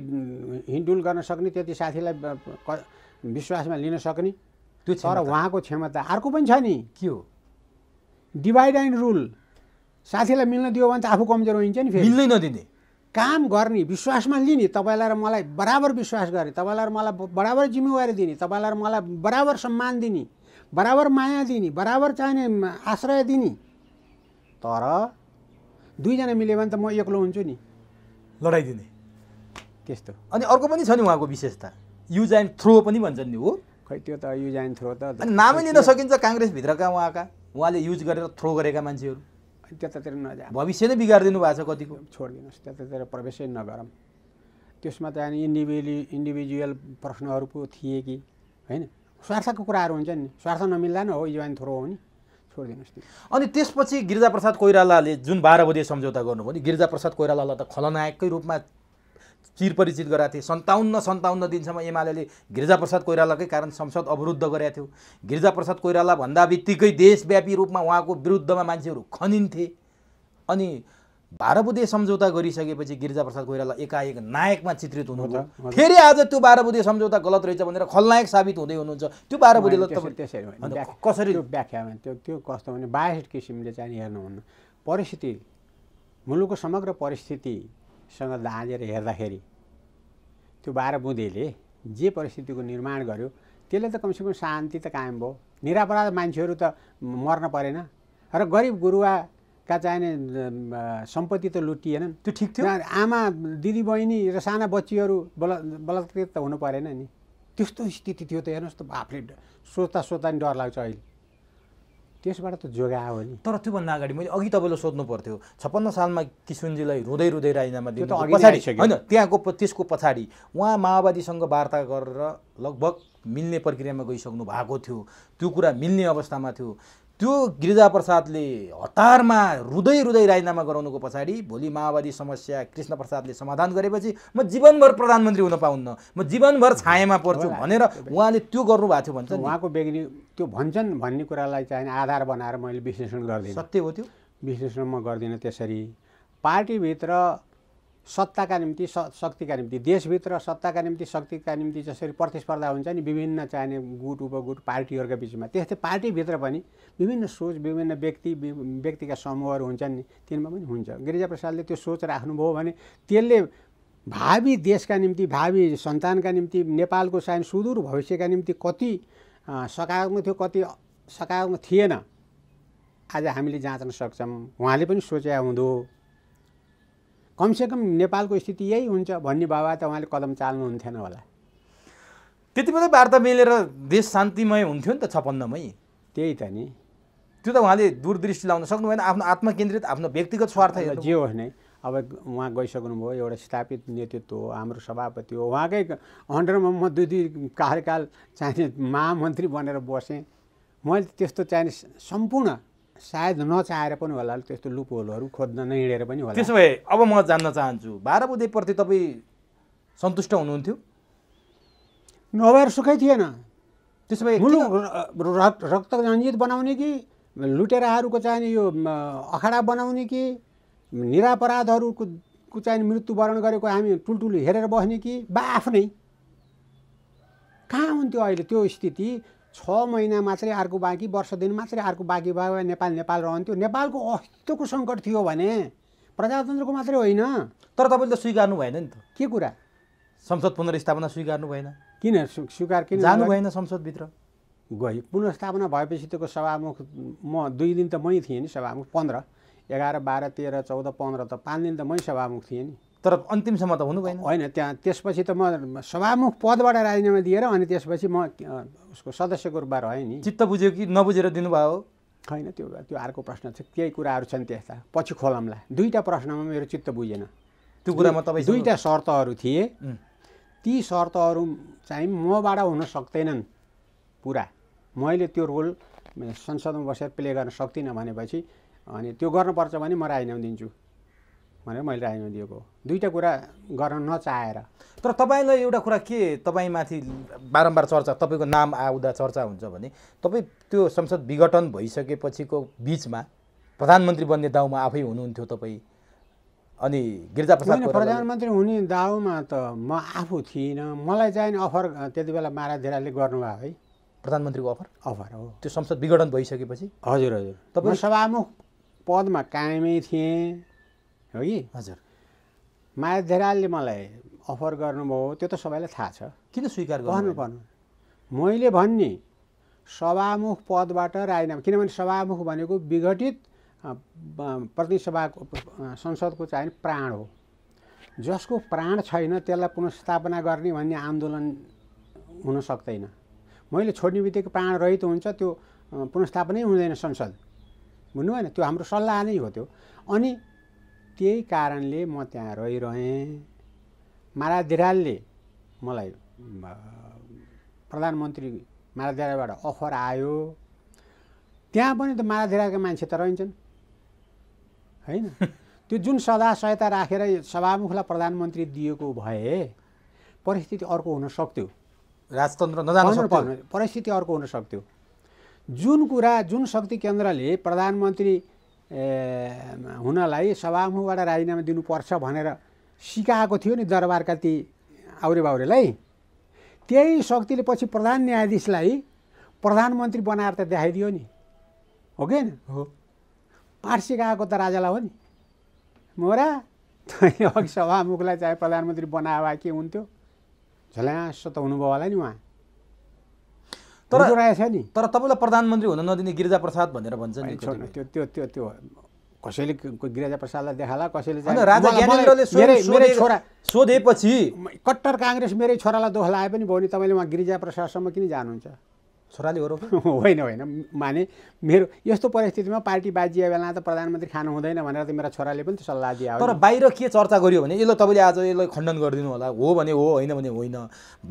हिन्डुल गर्न सक्ने त्यति साथीलाई विश्वासमा लिन सक्ने त्यो तर उहाँको क्षमता अर्को पनि छ नि के हो डिभाइड एन्ड रुल साथीलाई मिल्न दियो भने त आफू कमजोर हुन्छ नि फेरि मिल्दै नदिने काम गर्ने विश्वासमा लिने तपाईँलाई र मलाई बराबर विश्वास गर्ने तपाईँलाई र मलाई बराबर जिम्मेवारी दिने तपाईँलाई र मलाई बराबर सम्मान दिने बराबर माया दिने बराबर चाहिने आश्रय दिने तर दुईजना मिल्यो भने त म एक्लो हुन्छु नि लडाइदिने त्यस्तो अनि अर्को पनि छ नि उहाँको विशेषता युज एन्ड थ्रो पनि भन्छन् नि हो खै त्यो त युज एन्ड थ्रो त नामै लिन सकिन्छ काङ्ग्रेसभित्रका उहाँका उहाँले युज गरेर थ्रो गरेका मान्छेहरू त्यतातिर नजा भविष्य नै बिगारिदिनु भएको छ कतिको छोडिदिनुहोस् त्यतातिर प्रवेशै नगरौँ त्यसमा त अनि इन्डिभिजु इन्डिभिजुअल प्रश्नहरू पो थिए कि होइन स्वार्थको कुराहरू हुन्छ नि स्वार्थ नमिल्दा न हो युज एन्ड थ्रो हो नि छोडिदिनुहोस् अनि त्यसपछि गिरिजाप्रसाद कोइरालाले जुन बाह्र बजे सम्झौता गर्नुभयो नि गिरिजाप्रसाद कोइरालालाई त खलनायककै रूपमा चिरपरिचित गराएको थिए सन्ताउन्न सन्ताउन्न दिनसम्म एमाले गिरिजाप्रसाद कोइरालाकै कारण संसद अवरुद्ध गरेका थियो गिरिजाप्रसाद कोइराला भन्दा बित्तिकै देशव्यापी रूपमा उहाँको विरुद्धमा मान्छेहरू खनिन्थे अनि बाह्र बुधे सम्झौता गरिसकेपछि गिरिजाप्रसाद कोइराला एकाएक नायकमा चित्रित हुनुहुन्छ फेरि आज त्यो बाह्र बुधे सम्झौता गलत रहेछ भनेर खलनायक साबित हुँदै हुनुहुन्छ त्यो बाह्र बुधेलाई कसरी व्याख्यामा त्यो त्यो कस्तो भने बाहिर किसिमले चाहिँ हेर्नुहुन्न परिस्थिति मुलुकको समग्र परिस्थितिसँग दाँजेर हेर्दाखेरि त्यो बाह्र बुधेले जे परिस्थितिको निर्माण गर्यो त्यसले त कमसेकम शान्ति त कायम भयो निरापराध मान्छेहरू त मर्न परेन र गरिब गुरुवा का चाहिने सम्पत्ति त लुटिएन त्यो ठिक थियो आमा दिदी बहिनी र साना बच्चीहरू बल बलात्कृत त हुनु परेन नि त्यस्तो स्थिति थियो त हेर्नुहोस् त बाफले सोच्दा सोच्दा नि डर लाग्छ अहिले त्यसबाट त जोगायो हो नि तर त्योभन्दा अगाडि मैले अघि तपाईँलाई सोध्नु पर्थ्यो छप्पन्न सालमा किसुनजीलाई रुँदै रुँदै राजीनामा दियो पछाडि होइन त्यहाँको त्यसको पछाडि उहाँ माओवादीसँग वार्ता गरेर लगभग मिल्ने प्रक्रियामा गइसक्नु भएको थियो त्यो कुरा मिल्ने अवस्थामा थियो त्यो गिरिजाप्रसादले हतारमा रुँदै रुँदै राजीनामा गराउनुको पछाडि भोलि माओवादी समस्या कृष्ण प्रसादले समाधान गरेपछि म जीवनभर प्रधानमन्त्री हुन पाउन्न म जीवनभर छायामा पर्छु भनेर उहाँले त्यो गर्नुभएको थियो भन्छ उहाँको बेग्री त्यो भन्छन् भन्ने कुरालाई चाहिँ आधार बनाएर मैले विश्लेषण गर्दिनँ सत्य हो त्यो विश्लेषण म गर्दिनँ त्यसरी पार्टीभित्र सत्ताका निम्ति स शक्तिका निम्ति देशभित्र सत्ताका निम्ति शक्तिका निम्ति जसरी प्रतिस्पर्धा हुन्छ नि विभिन्न चाहिने गुट उपगुट पार्टीहरूका बिचमा त्यस्तै पार्टीभित्र पनि विभिन्न सोच विभिन्न व्यक्ति व्यक्तिका समूहहरू हुन्छन् नि तिनमा पनि हुन्छ गिरिजा प्रसादले त्यो सोच राख्नुभयो भने त्यसले भावी देशका निम्ति भावी सन्तानका निम्ति नेपालको सायद सुदूर भविष्यका निम्ति कति सकारात्मक थियो कति सकारात्मक थिएन आज हामीले जाँच्न सक्छौँ उहाँले पनि सोचे हुँदो कमसेकम नेपालको स्थिति यही हुन्छ भन्ने बाबा त उहाँले कदम चाल्नुहुन्थेन होला त्यति मात्रै वार्ता मिलेर देश शान्तिमय हुन्थ्यो नि त छपन्नमै त्यही त नि त्यो त उहाँले दूरदृष्टि लाउन सक्नु भएन आफ्नो आत्मकेन्द्रित आफ्नो व्यक्तिगत स्वार्थ जे हो नै अब उहाँ गइसक्नुभयो एउटा स्थापित नेतृत्व हो हाम्रो सभापति हो उहाँकै अन्डरमा म दुई दुई कार्यकाल चाहिने महामन्त्री बनेर बसेँ मैले त्यस्तो चाहिने सम्पूर्ण सायद नचाहेर पनि होला त्यस्तो लुपहोलहरू खोज्न नहिँडेर पनि होला त्यसो भए अब म जान्न चाहन्छु बाह्र बुधेप्रति तपाईँ सन्तुष्ट हुनुहुन्थ्यो नभएर सुखै थिएन त्यसो भए रक्त रञ्जित बनाउने कि लुटेराहरूको चाहिने यो अखाडा बनाउने कि निरापराधहरूको चाहिने मृत्युवरण गरेको हामी टुल्टुल हेरेर बस्ने कि बा आफ्नै कहाँ हुन्थ्यो अहिले त्यो स्थिति छ महिना मात्रै अर्को बाँकी वर्ष दिन मात्रै अर्को बाँकी भयो नेपाल नेपाल रहन्थ्यो नेपालको अस्तित्वको सङ्कट थियो भने प्रजातन्त्रको मात्रै होइन तर तपाईँले त स्वीकार्नु भएन नि त के कुरा संसद पुनर्स्थापना स्वीकार्नु भएन किन स्वीकार किन जानु भएन संसदभित्र गयो पुनर्स्थापना भएपछि त्यो सभामुख म दुई दिन त मै थिएँ नि सभामुख पन्ध्र एघार बाह्र तेह्र चौध पन्ध्र त पाँच दिन त मै सभामुख थिएँ नि तर अन्तिमसम्म त हुनु भएन होइन त्यहाँ त्यसपछि त म सभामुख पदबाट राजीनामा दिएर अनि त्यसपछि म उसको सदस्यको रूपमा रहेँ नि चित्त बुझ्यो कि नबुझेर दिनुभयो होइन त्यो त्यो अर्को प्रश्न थियो केही कुराहरू छन् त्यस्ता पछि खोलाम्ला दुईवटा प्रश्नमा मेरो चित्त बुझेन त्यो कुरामा तपाईँ दुईवटा शर्तहरू थिए ती शर्तहरू चाहिँ मबाट हुन सक्दैनन् पुरा मैले त्यो रोल संसदमा बसेर प्ले गर्न सक्दिनँ भनेपछि अनि त्यो गर्नुपर्छ भने म राजीनामा दिन्छु भनेर मैले राजीनामा दिएको हो दुईवटा कुरा गर्न नचाहेर तर तपाईँलाई एउटा कुरा के तपाईँमाथि बारम्बार चर्चा तपाईँको नाम आउँदा चर्चा हुन्छ भने तपाईँ त्यो संसद विघटन भइसकेपछिको बिचमा प्रधानमन्त्री बन्ने दाउमा आफै हुनुहुन्थ्यो तपाईँ अनि प्रसाद प्रधानमन्त्री हुने दाउमा त म आफू थिइनँ मलाई चाहिने अफर त्यति बेला माराधिराले गर्नुभयो है प्रधानमन्त्रीको अफर अफर हो त्यो संसद विघटन भइसकेपछि हजुर हजुर तपाईँ सभामुख पदमा कायमै थिएँ हो कि हजुर माया धेरालले मलाई अफर गर्नुभयो त्यो त सबैलाई थाहा छ किन स्वीकार गर्नु पर्नु मैले भन्ने सभामुख पदबाट राजीनामा किनभने सभामुख भनेको विघटित प्रतिनिधि सभाको संसदको चाहिँ प्राण हो जसको प्राण छैन त्यसलाई पुनस्थापना गर्ने भन्ने आन्दोलन हुन सक्दैन मैले छोड्ने बित्तिकै प्राण रहित हुन्छ त्यो पुनस्थापनै हुँदैन संसद बुझ्नु भएन त्यो हाम्रो सल्लाह नै हो त्यो अनि त्यही कारणले म त्यहाँ रहिरहेँ मारा मलाई प्रधानमन्त्री माराधिराबाट अफर आयो त्यहाँ पनि त माराधिराका मान्छे त रहन्छन् होइन त्यो जुन सदा सहायता राखेर सभामुखलाई प्रधानमन्त्री दिएको भए परिस्थिति अर्को हुन सक्थ्यो राजतन्त्र परिस्थिति अर्को हुन सक्थ्यो जुन कुरा जुन शक्ति केन्द्रले प्रधानमन्त्री हुनलाई सभामुखबाट राजीनामा दिनुपर्छ भनेर सिकाएको थियो नि दरबारका ती आउरे बाउरेलाई त्यही शक्तिले पछि प्रधान न्यायाधीशलाई प्रधानमन्त्री बनाएर त देखाइदियो नि हो कि हो पाठ सिकाएको त राजालाई हो नि मोरा अघि सभामुखलाई चाहे प्रधानमन्त्री बनाए के हुन्थ्यो झल्यास त हुनुभयो होला नि उहाँ तर नि तर तपाईँलाई प्रधानमन्त्री हुन नदिने गिरिजा प्रसाद भनेर भन्छ नि त्यो त्यो त्यो त्यो कसैले गिरिजा प्रसादलाई देखाला कसैले राजा ज्ञानेन्द्रले छोरा सोधेपछि कट्टर काङ्ग्रेस मेरै छोरालाई दोख लगाए पनि भयो नि तपाईँले उहाँ गिरिजा प्रसादसम्म किन जानुहुन्छ छोराले हो होइन होइन माने मेरो यस्तो परिस्थितिमा पार्टी बाजिए बेला त प्रधानमन्त्री खानु हुँदैन भनेर त मेरो छोराले पनि सल्लाह दियो तर बाहिर के चर्चा गरियो भने यसलाई तपाईँले आज यसलाई खण्डन गरिदिनु होला हो भने हो होइन भने होइन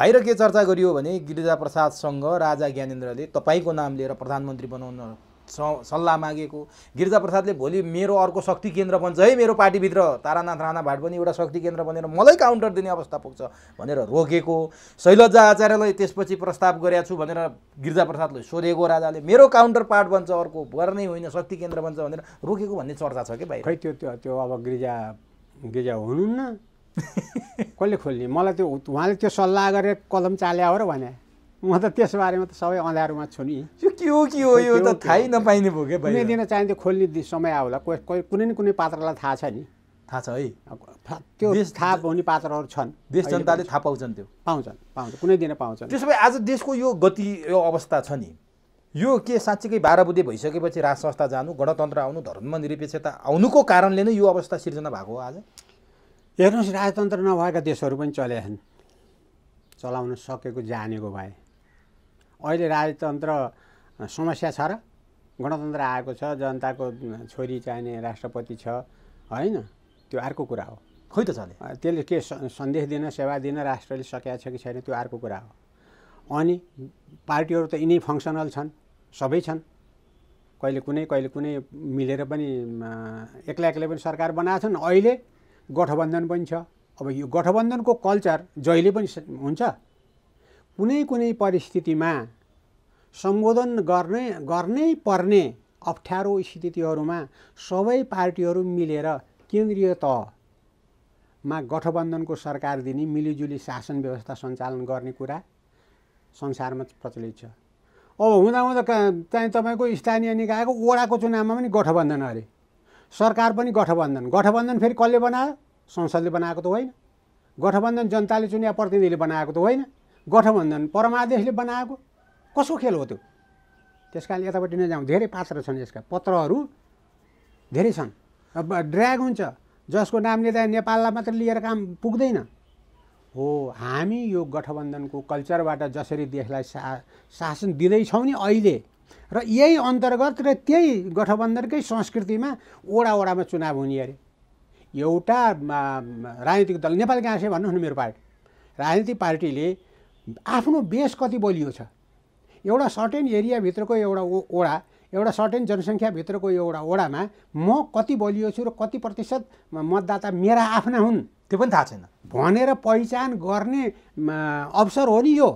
बाहिर के चर्चा गरियो भने गिरिजा प्रसादसँग राजा ज्ञानेन्द्रले तपाईँको नाम लिएर प्रधानमन्त्री बनाउन सल्लाह मागेको गिरिजाप्रसादले भोलि मेरो अर्को शक्ति केन्द्र बन्छ है मेरो पार्टीभित्र तारानाथ राणा भाट पनि एउटा शक्ति केन्द्र बनेर मलाई काउन्टर दिने अवस्था पुग्छ भनेर रोकेको शैलजा आचार्यलाई त्यसपछि प्रस्ताव गरेका छु भनेर गिरिजाप्रसादले सोधेको राजाले मेरो काउन्टर पार्ट बन्छ अर्को गर्नै होइन शक्ति केन्द्र बन्छ भनेर रोकेको भन्ने चर्चा छ कि भाइ खै त्यो त्यो त्यो अब गिरिजा गिरिजा हुनुहुन्न कसले खोल्ने मलाई त्यो उहाँले त्यो सल्लाह गरेर कलम चाल्या हो र भने म त त्यसबारेमा त सबै अँध्यारोमा छु नि यो के हो के हो यो त थाहै नपाइने भयो क्या कुनै दिन त्यो खोल्ने समय आउला कोही कुनै न कुनै पात्रलाई थाहा छ नि थाहा छ है त्यो थाहा हुने पात्रहरू छन् देश जनताले थाहा पाउँछन् त्यो पाउँछन् पाउँछ कुनै दिन पाउँछन् त्यसो भए आज देशको यो गति यो अवस्था छ नि यो के साँच्चीकै बाह्र बुधे भइसकेपछि राज संस्था जानु गणतन्त्र आउनु धर्मनिरपेक्षता आउनुको कारणले नै यो अवस्था सिर्जना भएको हो आज हेर्नुहोस् राजतन्त्र नभएका देशहरू पनि चले छन् चलाउन सकेको जानेको भए अहिले राजतन्त्र समस्या छ र गणतन्त्र आएको छ जनताको छोरी चाहिने राष्ट्रपति छ होइन त्यो अर्को कुरा हो खोइ त चले त्यसले के सन्देश दिन सेवा दिन राष्ट्रले सकिया छ कि छैन त्यो अर्को कुरा हो अनि पार्टीहरू त यिनै फङ्सनल छन् सबै छन् कहिले कुनै कहिले कुनै मिलेर पनि एक्लै एक्लै पनि सरकार बनाएको छन् अहिले गठबन्धन पनि छ अब यो गठबन्धनको कल्चर जहिले पनि हुन्छ कुनै कुनै परिस्थितिमा सम्बोधन गर्ने गर्नै पर्ने अप्ठ्यारो स्थितिहरूमा सबै पार्टीहरू मिलेर केन्द्रीय तहमा गठबन्धनको सरकार दिने मिलिजुली शासन व्यवस्था सञ्चालन गर्ने कुरा संसारमा प्रचलित छ अब हुँदा हुँदा चाहिँ तपाईँको स्थानीय निकायको वडाको चुनावमा पनि गठबन्धन अरे सरकार पनि गठबन्धन गठबन्धन फेरि कसले बनायो संसदले बनाएको त होइन गठबन्धन जनताले चुनिया प्रतिनिधिले बनाएको त होइन गठबन्धन परमादेशले बनाएको कसको खेल हो त्यो त्यस कारण यतापट्टि नजाउँ धेरै पात्र छन् यसका पत्रहरू धेरै छन् अब ड्र्याग हुन्छ जसको नामले त नेपाललाई मात्र लिएर काम पुग्दैन हो हामी यो गठबन्धनको कल्चरबाट जसरी देशलाई सा शासन दिँदैछौँ नि अहिले र यही अन्तर्गत र त्यही गठबन्धनकै संस्कृतिमा ओडा ओडामा चुनाव हुने अरे एउटा राजनीतिक दल नेपाल गाँसे भन्नुहोस् न मेरो पार्टी राजनीतिक पार्टीले आफ्नो बेस कति बलियो छ एउटा सर्टेन एरियाभित्रको एउटा ओडा एउटा सर्टेन जनसङ्ख्याभित्रको एउटा ओडामा म कति बलियो छु र कति प्रतिशत मतदाता मेरा आफ्ना हुन् त्यो पनि थाहा छैन भनेर पहिचान गर्ने अवसर हो नि यो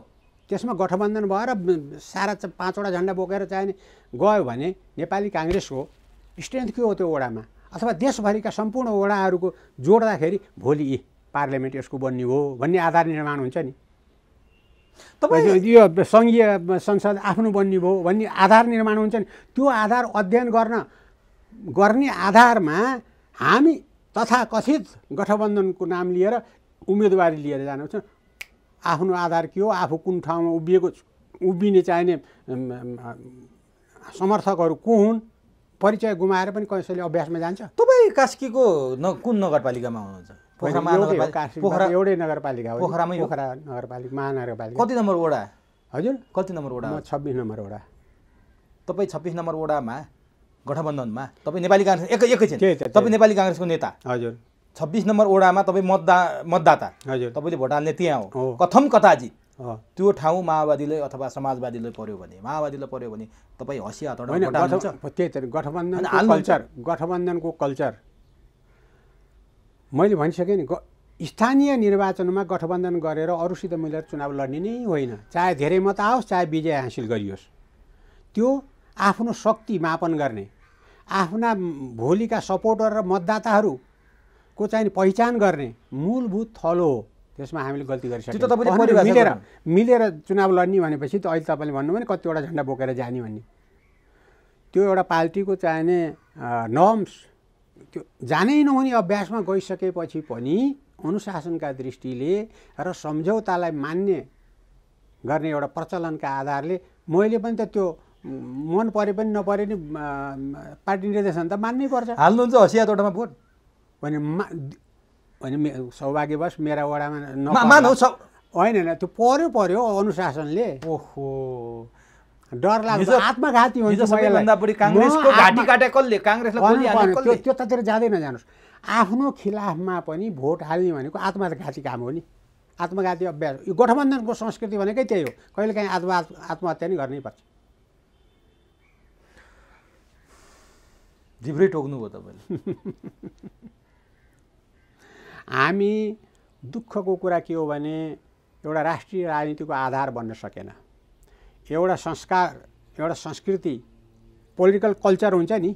त्यसमा गठबन्धन भएर सारा पाँचवटा झन्डा बोकेर चाहिने गयो भने नेपाली काङ्ग्रेसको स्ट्रेन्थ के हो त्यो ओडामा अथवा देशभरिका सम्पूर्ण ओडाहरूको जोड्दाखेरि भोलि पार्लियामेन्ट यसको बन्ने हो भन्ने आधार निर्माण हुन्छ नि तपाईँ यो सङ्घीय संसद आफ्नो बन्ने भयो भन्ने आधार निर्माण हुन्छ नि त्यो आधार अध्ययन गर्न गर्ने आधारमा हामी तथा कथित गठबन्धनको नाम लिएर उम्मेदवारी लिएर जानुहुन्छ आफ्नो आधार के हो आफू कुन ठाउँमा उभिएको उभिने चाहिने समर्थकहरू को हुन् परिचय गुमाएर पनि कसैले अभ्यासमा जान्छ तपाईँ कास्कीको न कुन नगरपालिकामा हुनुहुन्छ पोखरा पोखरा एउटै नगरपालिका पोखरामै पोखरा नगरपालिका महानगरपालिका कति नम्बर वडा हजुर कति नम्बर वडा छब्बिस नम्बर वडा तपाईँ छब्बिस नम्बर वडामा गठबन्धनमा तपाईँ नेपाली काङ्ग्रेस एक एकैछिन तपाईँ नेपाली काङ्ग्रेसको नेता हजुर छब्बिस नम्बर वडामा तपाईँ मतदा मतदाता हजुर तपाईँले भोट हाल्ने त्यहाँ हो कथम कताजी त्यो ठाउँ माओवादीले अथवा समाजवादीले पर्यो भने माओवादीले पर्यो भने तपाईँ हँसिया त्यही त गठबन्धन कल्चर गठबन्धनको कल्चर मैले भनिसकेँ नि स्थानीय निर्वाचनमा गठबन्धन गरेर अरूसित मिलेर चुनाव लड्ने नै होइन चाहे धेरै मत आओस् चाहे विजय हासिल गरियोस् त्यो आफ्नो शक्ति मापन गर्ने आफ्ना भोलिका सपोर्टर र मतदाताहरूको चाहिँ पहिचान गर्ने मूलभूत थलो हो त्यसमा हामीले गल्ती गरिसक्यौँ मिलेर मिलेर चुनाव लड्ने भनेपछि त अहिले तपाईँले भन्नुभयो नि कतिवटा झन्डा बोकेर जाने भन्ने त्यो एउटा पार्टीको चाहिने नर्म्स त्यो जानै नहुने अभ्यासमा गइसकेपछि पनि अनुशासनका दृष्टिले र सम्झौतालाई मान्ने गर्ने एउटा प्रचलनका आधारले मैले पनि त त्यो मन परे पनि नपरे नि पार्टी निर्देशन त मान्नै पर्छ हाल्नुहुन्छ हसिया टोटामा भोट भने भने मे सौभाग्यवश मेरा वडामा होइन होइन त्यो पर्यो पर्यो अनुशासनले ओहो डर लाग्छ आत्मघाती हुन्छ त्यतातिर जाँदै नजानुहोस् आफ्नो खिलाफमा पनि भोट हाल्ने भनेको आत्मघाती काम हो नि आत्मघाती अभ्यास यो गठबन्धनको संस्कृति भनेकै त्यही हो कहिलेकाहीँ आत्मा आत्महत्या नै गर्नै पर्छ जिब्रै टोक्नुभयो तपाईँले हामी दुःखको कुरा के हो भने एउटा राष्ट्रिय राजनीतिको आधार बन्न सकेन एउटा संस्कार एउटा संस्कृति पोलिटिकल कल्चर हुन्छ नि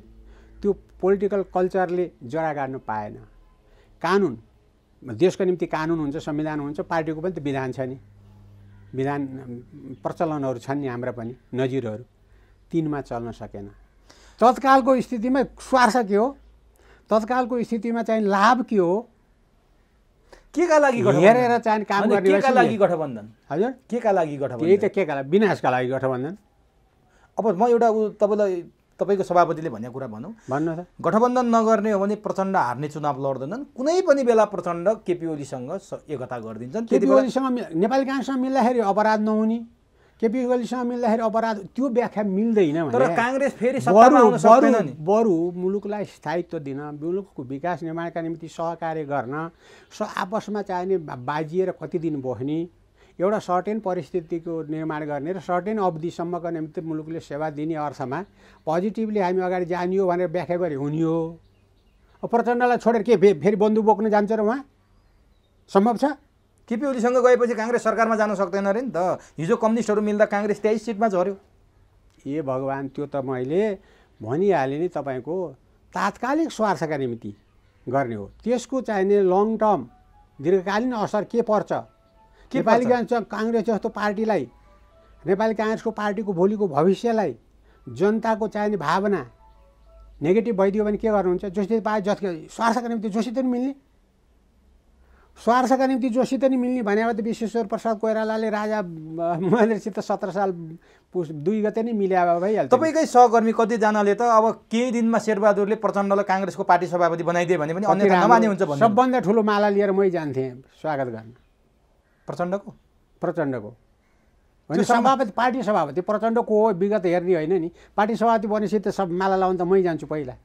त्यो पोलिटिकल कल्चरले जरा गाड्नु पाएन कानुन देशको निम्ति कानुन हुन्छ संविधान हुन्छ पार्टीको पनि त विधान छ नि विधान प्रचलनहरू छन् नि हाम्रा पनि नजिरहरू तिनमा चल्न सकेन तत्कालको स्थितिमा स्वार्थ के हो तत्कालको स्थितिमा चाहिँ लाभ के हो के का लागि हेरेर चाहिँ काम गर्ने लागि गठबन्धन हजुर के लागि गठबन्धन के का विनाशका लागि गठबन्धन अब म एउटा ऊ तपाईँलाई तपाईँको सभापतिले भन्ने कुरा भनौँ भन्नु त गठबन्धन नगर्ने हो भने प्रचण्ड हार्ने चुनाव लड्दैनन् कुनै पनि बेला प्रचण्ड केपी ओलीसँग एकता गरिदिन्छन् केपी ओलीसँग नेपाली काङ्ग्रेससँग मिल्दाखेरि अपराध नहुने केपी ओलीसँग मिल्दाखेरि अपराध त्यो व्याख्या मिल्दैन तर काङ्ग्रेस फेरि बरु बरु मुलुकलाई स्थायित्व दिन मुलुकको विकास निर्माणका निम्ति सहकार्य गर्न स आपसमा चाहिने बाजिएर कति दिन बोक्ने एउटा सर्टेन परिस्थितिको निर्माण गर्ने र सर्टेन अवधिसम्मको निम्ति मुलुकले सेवा दिने अर्थमा पोजिटिभली हामी अगाडि जाने हो भनेर व्याख्या गरे हुने हो प्रचण्डलाई छोडेर के फेरि बन्दु बोक्न जान्छ र उहाँ सम्भव छ केपी ओलीसँग गएपछि काङ्ग्रेस सरकारमा जान सक्दैन अरे नि त हिजो कम्युनिस्टहरू मिल्दा काङ्ग्रेस तेइस सिटमा झऱ्यो ए भगवान् त्यो त मैले भनिहालेँ नि तपाईँको तात्कालिक स्वार्थका निम्ति गर्ने हो त्यसको चाहिने लङ टर्म दीर्घकालीन असर के पर्छ नेपाली काङ्ग्रेस काङ्ग्रेस जस्तो पार्टीलाई नेपाली काङ्ग्रेसको पार्टीको भोलिको भविष्यलाई जनताको चाहिने भावना नेगेटिभ भइदियो भने के गर्नुहुन्छ जसले पाए जस स्वार्थका निम्ति जोसित मिल्ने स्वार्थका निम्ति जोसित नि मिल्ने भने त विश्वेश्वर प्रसाद कोइरालाले राजा महेन्द्रसित सत्र साल पुस दुई गते नै अब भइहाल्छ तपाईँकै सहकर्मी कतिजनाले त अब केही दिनमा शेरबहादुरले प्रचण्डलाई काङ्ग्रेसको पार्टी सभापति बनाइदियो भने पनि अन्य हुन्छ सबभन्दा ठुलो माला लिएर मै जान्थेँ स्वागत गर्न प्रचण्डको प्रचण्डको होइन सभापति पार्टी सभापति प्रचण्डको हो विगत हेर्ने होइन नि पार्टी सभापति बनेपछि त सब माला लाउनु त मै जान्छु पहिला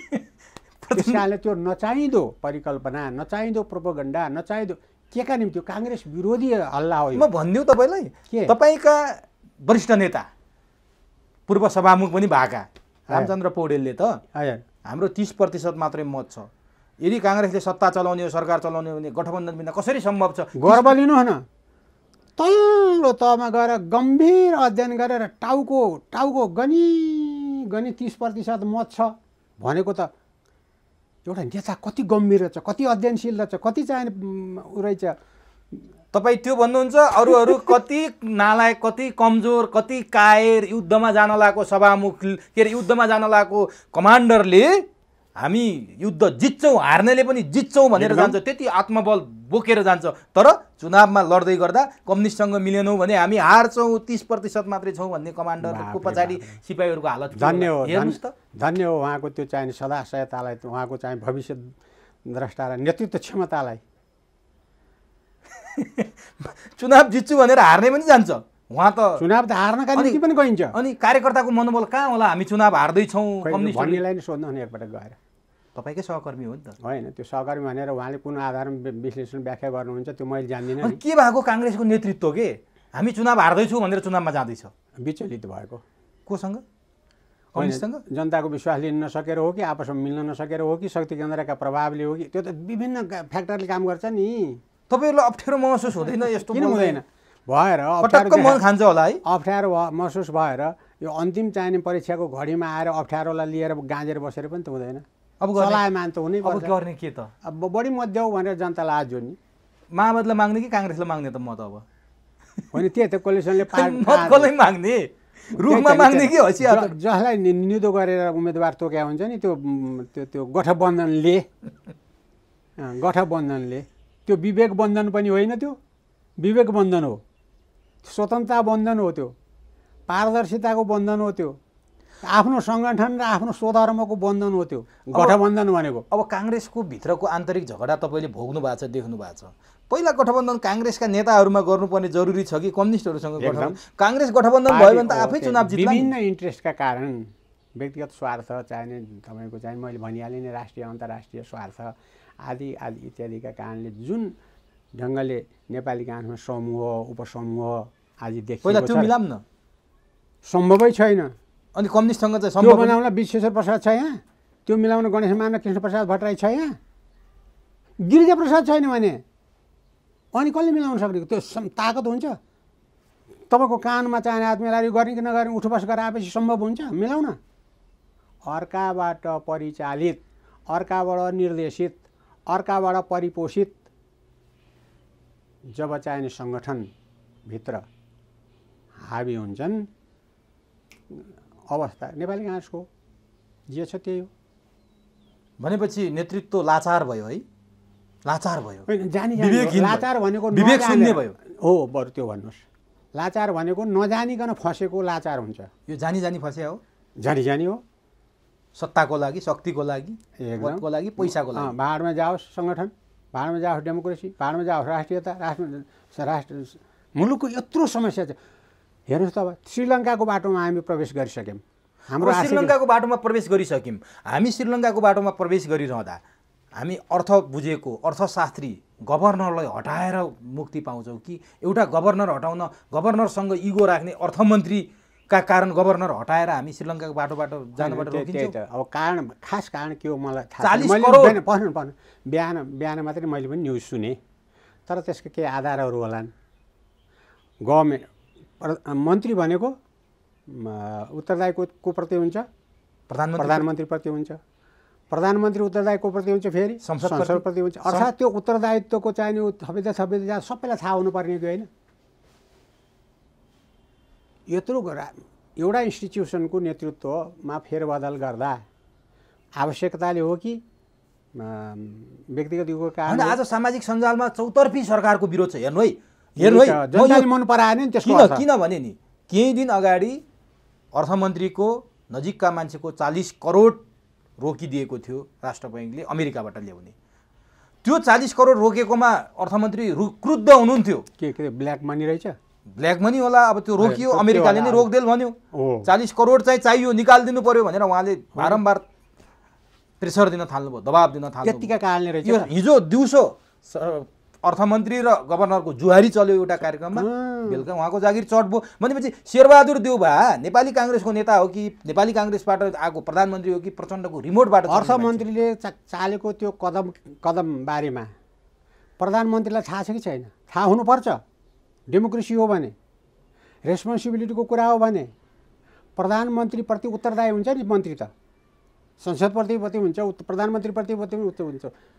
त्यस कारणले त्यो नचाहिँदो परिकल्पना नचाहिँदो प्रोपोगन्डा नचाहिँदो के का निम्ति काङ्ग्रेस विरोधी हल्ला हो म भनिदिउँ तपाईँलाई के तपाईँका वरिष्ठ नेता पूर्व सभामुख पनि भएका रामचन्द्र पौडेलले त हाम्रो तिस प्रतिशत मात्रै मत छ यदि काङ्ग्रेसले सत्ता चलाउने हो सरकार चलाउने हो भने गठबन्धन बिना कसरी सम्भव छ गर्व लिनु न तल्लो तहमा गएर गम्भीर अध्ययन गरेर टाउको टाउको गनी गनी तिस प्रतिशत मत छ भनेको त एउटा नेता कति गम्भीर रहेछ कति अध्ययनशील रहेछ कति चाहिने रहेछ तपाईँ त्यो भन्नुहुन्छ अरू अरू कति नालायक कति कमजोर कति कायर युद्धमा जान लागेको सभामुख के अरे युद्धमा जान लागेको कमान्डरले हामी युद्ध जित्छौँ हार्नेले पनि जित्छौँ भनेर जान्छ त्यति आत्मबल बोकेर जान्छ तर चुनावमा लड्दै गर्दा कम्युनिस्टसँग मिलेनौँ भने हामी हार्छौँ तिस प्रतिशत मात्रै छौँ भन्ने कमान्डरको पछाडि सिपाहीहरूको हालत धन्य हो हेर्नुहोस् त धन्य हो उहाँको त्यो चाहिने सदा सहायतालाई उहाँको चाहिँ भविष्य द्रष्टालाई नेतृत्व क्षमतालाई चुनाव जित्छु भनेर हार्ने पनि जान्छ उहाँ त चुनाव त हार्नका निम्ति पनि गइन्छ अनि कार्यकर्ताको मनोबल कहाँ होला हामी चुनाव हार्दैछौँ भन्नेलाई नै सोध्नु एकपल्ट गएर तपाईँकै सहकर्मी हो नि त होइन त्यो सहकर्मी भनेर उहाँले कुन आधारमा विश्लेषण व्याख्या गर्नुहुन्छ त्यो मैले जान्दिनँ के भएको काङ्ग्रेसको नेतृत्व के हामी चुनाव हार्दैछौँ भनेर चुनावमा जाँदैछ विचलित भएको कोसँग जनताको विश्वास लिन नसकेर हो कि आपसमा मिल्न नसकेर हो कि शक्ति केन्द्रका प्रभावले हो कि त्यो त विभिन्न फ्याक्टरले काम गर्छ नि तपाईँहरूलाई अप्ठ्यारो महसुस हुँदैन यस्तो किन हुँदैन भएर अप्ठ्यारो मन खान्छ होला है अप्ठ्यारो महसुस भएर यो अन्तिम चाहिने परीक्षाको घडीमा आएर अप्ठ्यारोलाई लिएर गाँजेर बसेर पनि त हुँदैन अब चलायमान त हुने अब गर्ने के त अब बढी मत देऊ भनेर जनतालाई आज नि माओवादीलाई माग्ने कि काङ्ग्रेसलाई माग्ने त म त अब होइन त्यही त कोलिसनले कसलाई माग्ने रुखमा माग्ने कि होसियार जसलाई निदो गरेर उम्मेदवार तोक्या हुन्छ नि त्यो त्यो त्यो गठबन्धनले गठबन्धनले त्यो विवेक बन्धन पनि होइन त्यो विवेक बन्धन हो स्वतन्त्रता बन्धन हो त्यो पारदर्शिताको बन्धन हो त्यो आफ्नो सङ्गठन र आफ्नो स्वधर्मको बन्धन हो त्यो गठबन्धन भनेको अब काङ्ग्रेसको भित्रको आन्तरिक झगडा तपाईँले भोग्नु भएको छ देख्नु भएको छ पहिला गठबन्धन काङ्ग्रेसका नेताहरूमा गर्नुपर्ने जरुरी छ कि कम्युनिस्टहरूसँग काङ्ग्रेस गठबन्धन भयो भने त आफै चुनाव जित्छ विभिन्न इन्ट्रेस्टका कारण व्यक्तिगत स्वार्थ चाहिने तपाईँको चाहिँ मैले भनिहालेँ नि राष्ट्रिय अन्तर्राष्ट्रिय स्वार्थ आदि आदि इत्यादिका कारणले जुन ढङ्गले नेपाली काङ्ग्रेसमा समूह उपसमूह आदि देखिएको न सम्भवै छैन अनि कम्युनिस्टसँग चाहिँ त्यो बनाउन विश्वेश्वर प्रसाद छ यहाँ त्यो मिलाउन गणेश मान कृष्ण प्रसाद भट्टराई छ यहाँ गिरिजा प्रसाद छैन भने अनि कसले मिलाउन सक्ने त्यो ताकत हुन्छ तपाईँको कानमा चाहिने आदमीलाई गर्ने कि नगर्ने उठबस गराएपछि सम्भव हुन्छ मिलाउन अर्काबाट परिचालित अर्काबाट निर्देशित अर्काबाट परिपोषित जब चाहिने सङ्गठनभित्र हाबी हुन्छन् अवस्था नेपाली काङ्ग्रेसको जे छ त्यही हो भनेपछि नेतृत्व लाचार भयो है लाचार भयो जानी लाचार भनेको विवेक शून्य भयो हो बरु त्यो भन्नुहोस् लाचार भनेको नजानिकन फसेको लाचार हुन्छ यो जानी जानी फसे हो जानी जानी हो सत्ताको लागि शक्तिको लागि एकको लागि पैसाको लागि भाँडमा जाओस् सङ्गठन भाडमा जाओस् डेमोक्रेसी भाँडमा जाओस् राष्ट्रियता राष्ट्र राष्ट्र मुलुकको यत्रो समस्या छ हेर्नुहोस् त अब श्रीलङ्काको बाटोमा हामी प्रवेश गरिसक्यौँ हाम्रो श्रीलङ्काको बाटोमा प्रवेश गरिसक्यौँ हामी श्रीलङ्काको बाटोमा प्रवेश गरिरहँदा हामी अर्थ बुझेको अर्थशास्त्री गभर्नरलाई हटाएर मुक्ति पाउँछौँ कि एउटा गभर्नर हटाउन गभर्नरसँग इगो राख्ने अर्थमन्त्रीका कारण गभर्नर हटाएर हामी श्रीलङ्काको बाटोबाट जानुबाट अब कारण खास कारण के हो मलाई थाहा पर्नु बिहान बिहान मात्रै मैले पनि न्युज सुने तर त्यसको केही आधारहरू होलान् गभर्मेन्ट मन्त्री भनेको उत्तरदायीको प्रति हुन्छ प्रधानमन्त्री प्रधानमन्त्रीप्रति हुन्छ प्रधानमन्त्री उत्तरदायीको प्रति हुन्छ फेरि संसदप्रति हुन्छ अर्थात् त्यो उत्तरदायित्वको चाहिने थपेदा थपेदा सबैलाई थाहा हुनुपर्ने कि होइन यत्रो एउटा इन्स्टिट्युसनको नेतृत्वमा फेरबदल गर्दा आवश्यकताले हो कि व्यक्तिगत युगको कारण आज सामाजिक सञ्जालमा चौतर्फी सरकारको विरोध छ हेर्नु है हेर्नु है मन पराएन नि किन किनभने नि केही दिन अगाडि अर्थमन्त्रीको नजिकका मान्छेको चालिस करोड रोकिदिएको थियो राष्ट्र बैङ्कले अमेरिकाबाट ल्याउने त्यो चालिस करोड रोकेकोमा अर्थमन्त्री क्रुद्ध हुनुहुन्थ्यो के के ब्ल्याक मनी रहेछ ब्ल्याक मनी होला अब त्यो रोकियो अमेरिकाले नै रोकिदेल भन्यो चालिस करोड चाहिँ चाहियो निकालिदिनु पर्यो भनेर उहाँले बारम्बार प्रेसर दिन थाल्नुभयो दबाब दिन थाल्नु हिजो दिउँसो अर्थमन्त्री र गभर्नरको जुहारी चल्यो एउटा कार्यक्रममा बेलुका उहाँको जागिर चट भयो भनेपछि शेरबहादुर देउबा नेपाली काङ्ग्रेसको नेता हो कि नेपाली काङ्ग्रेसबाट आएको प्रधानमन्त्री हो कि प्रचण्डको रिमोटबाट अर्थमन्त्रीले चालेको त्यो कदम कदम बारेमा प्रधानमन्त्रीलाई थाहा छ कि छैन थाहा हुनुपर्छ डेमोक्रेसी हो भने रेस्पोन्सिबिलिटीको कुरा हो भने प्रधानमन्त्रीप्रति उत्तरदायी हुन्छ नि मन्त्री त संसदप्रति प्रति हुन्छ प्रधानमन्त्रीप्रति उत्तर हुन्छ